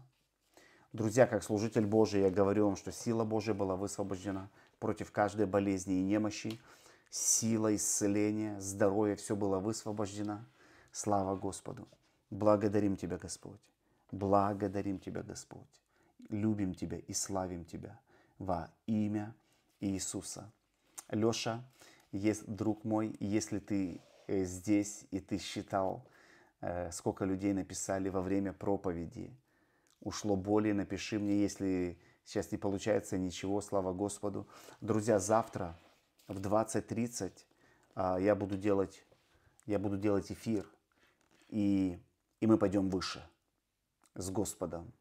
Друзья, как служитель Божий, я говорю вам, что сила Божия была высвобождена против каждой болезни и немощи. Сила исцеления, здоровье, все было высвобождено. Слава Господу. Благодарим Тебя, Господь. Благодарим Тебя, Господь. Любим Тебя и славим Тебя во имя Иисуса. Леша, есть, друг мой, если ты э, здесь и ты считал, э, сколько людей написали во время проповеди – ушло боли, напиши мне, если сейчас не получается ничего, слава Господу. Друзья, завтра в 20.30 а, я буду делать, я буду делать эфир, и, и мы пойдем выше с Господом.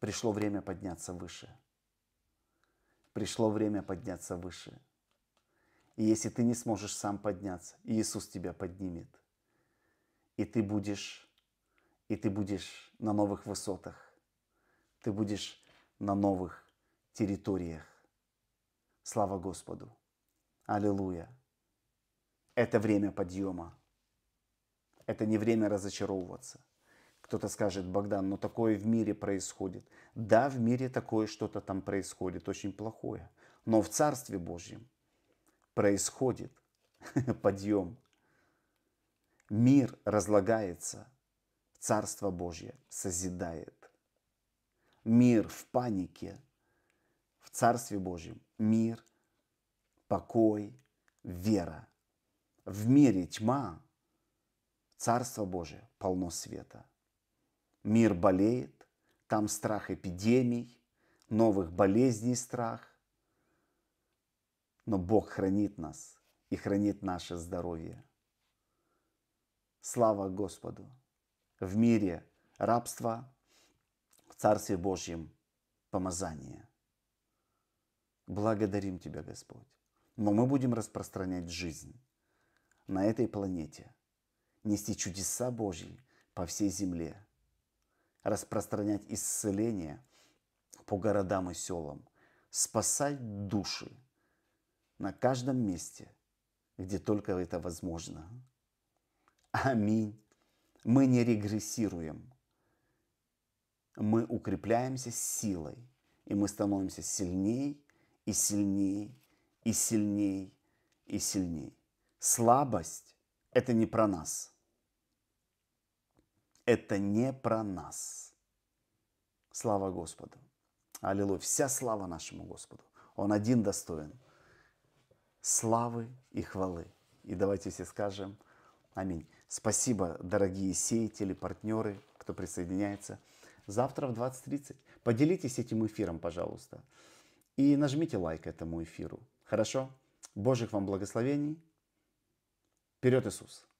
Пришло время подняться выше. Пришло время подняться выше. И если ты не сможешь сам подняться, Иисус тебя поднимет. И ты будешь, и ты будешь на новых высотах ты будешь на новых территориях. Слава Господу! Аллилуйя! Это время подъема. Это не время разочаровываться. Кто-то скажет, Богдан, но ну такое в мире происходит. Да, в мире такое что-то там происходит, очень плохое. Но в Царстве Божьем происходит подъем. Мир разлагается, Царство Божье созидает мир в панике. В Царстве Божьем мир, покой, вера. В мире тьма, Царство Божие полно света. Мир болеет, там страх эпидемий, новых болезней страх. Но Бог хранит нас и хранит наше здоровье. Слава Господу! В мире рабство, Царстве Божьем помазание. Благодарим Тебя, Господь. Но мы будем распространять жизнь на этой планете, нести чудеса Божьи по всей земле, распространять исцеление по городам и селам, спасать души на каждом месте, где только это возможно. Аминь. Мы не регрессируем – мы укрепляемся силой, и мы становимся сильней и сильней и сильней и сильней. Слабость – это не про нас. Это не про нас. Слава Господу. Аллилуйя. Вся слава нашему Господу. Он один достоин славы и хвалы. И давайте все скажем Аминь. Спасибо, дорогие сеятели, партнеры, кто присоединяется – завтра в 20.30. Поделитесь этим эфиром, пожалуйста. И нажмите лайк этому эфиру. Хорошо? Божьих вам благословений. Вперед, Иисус!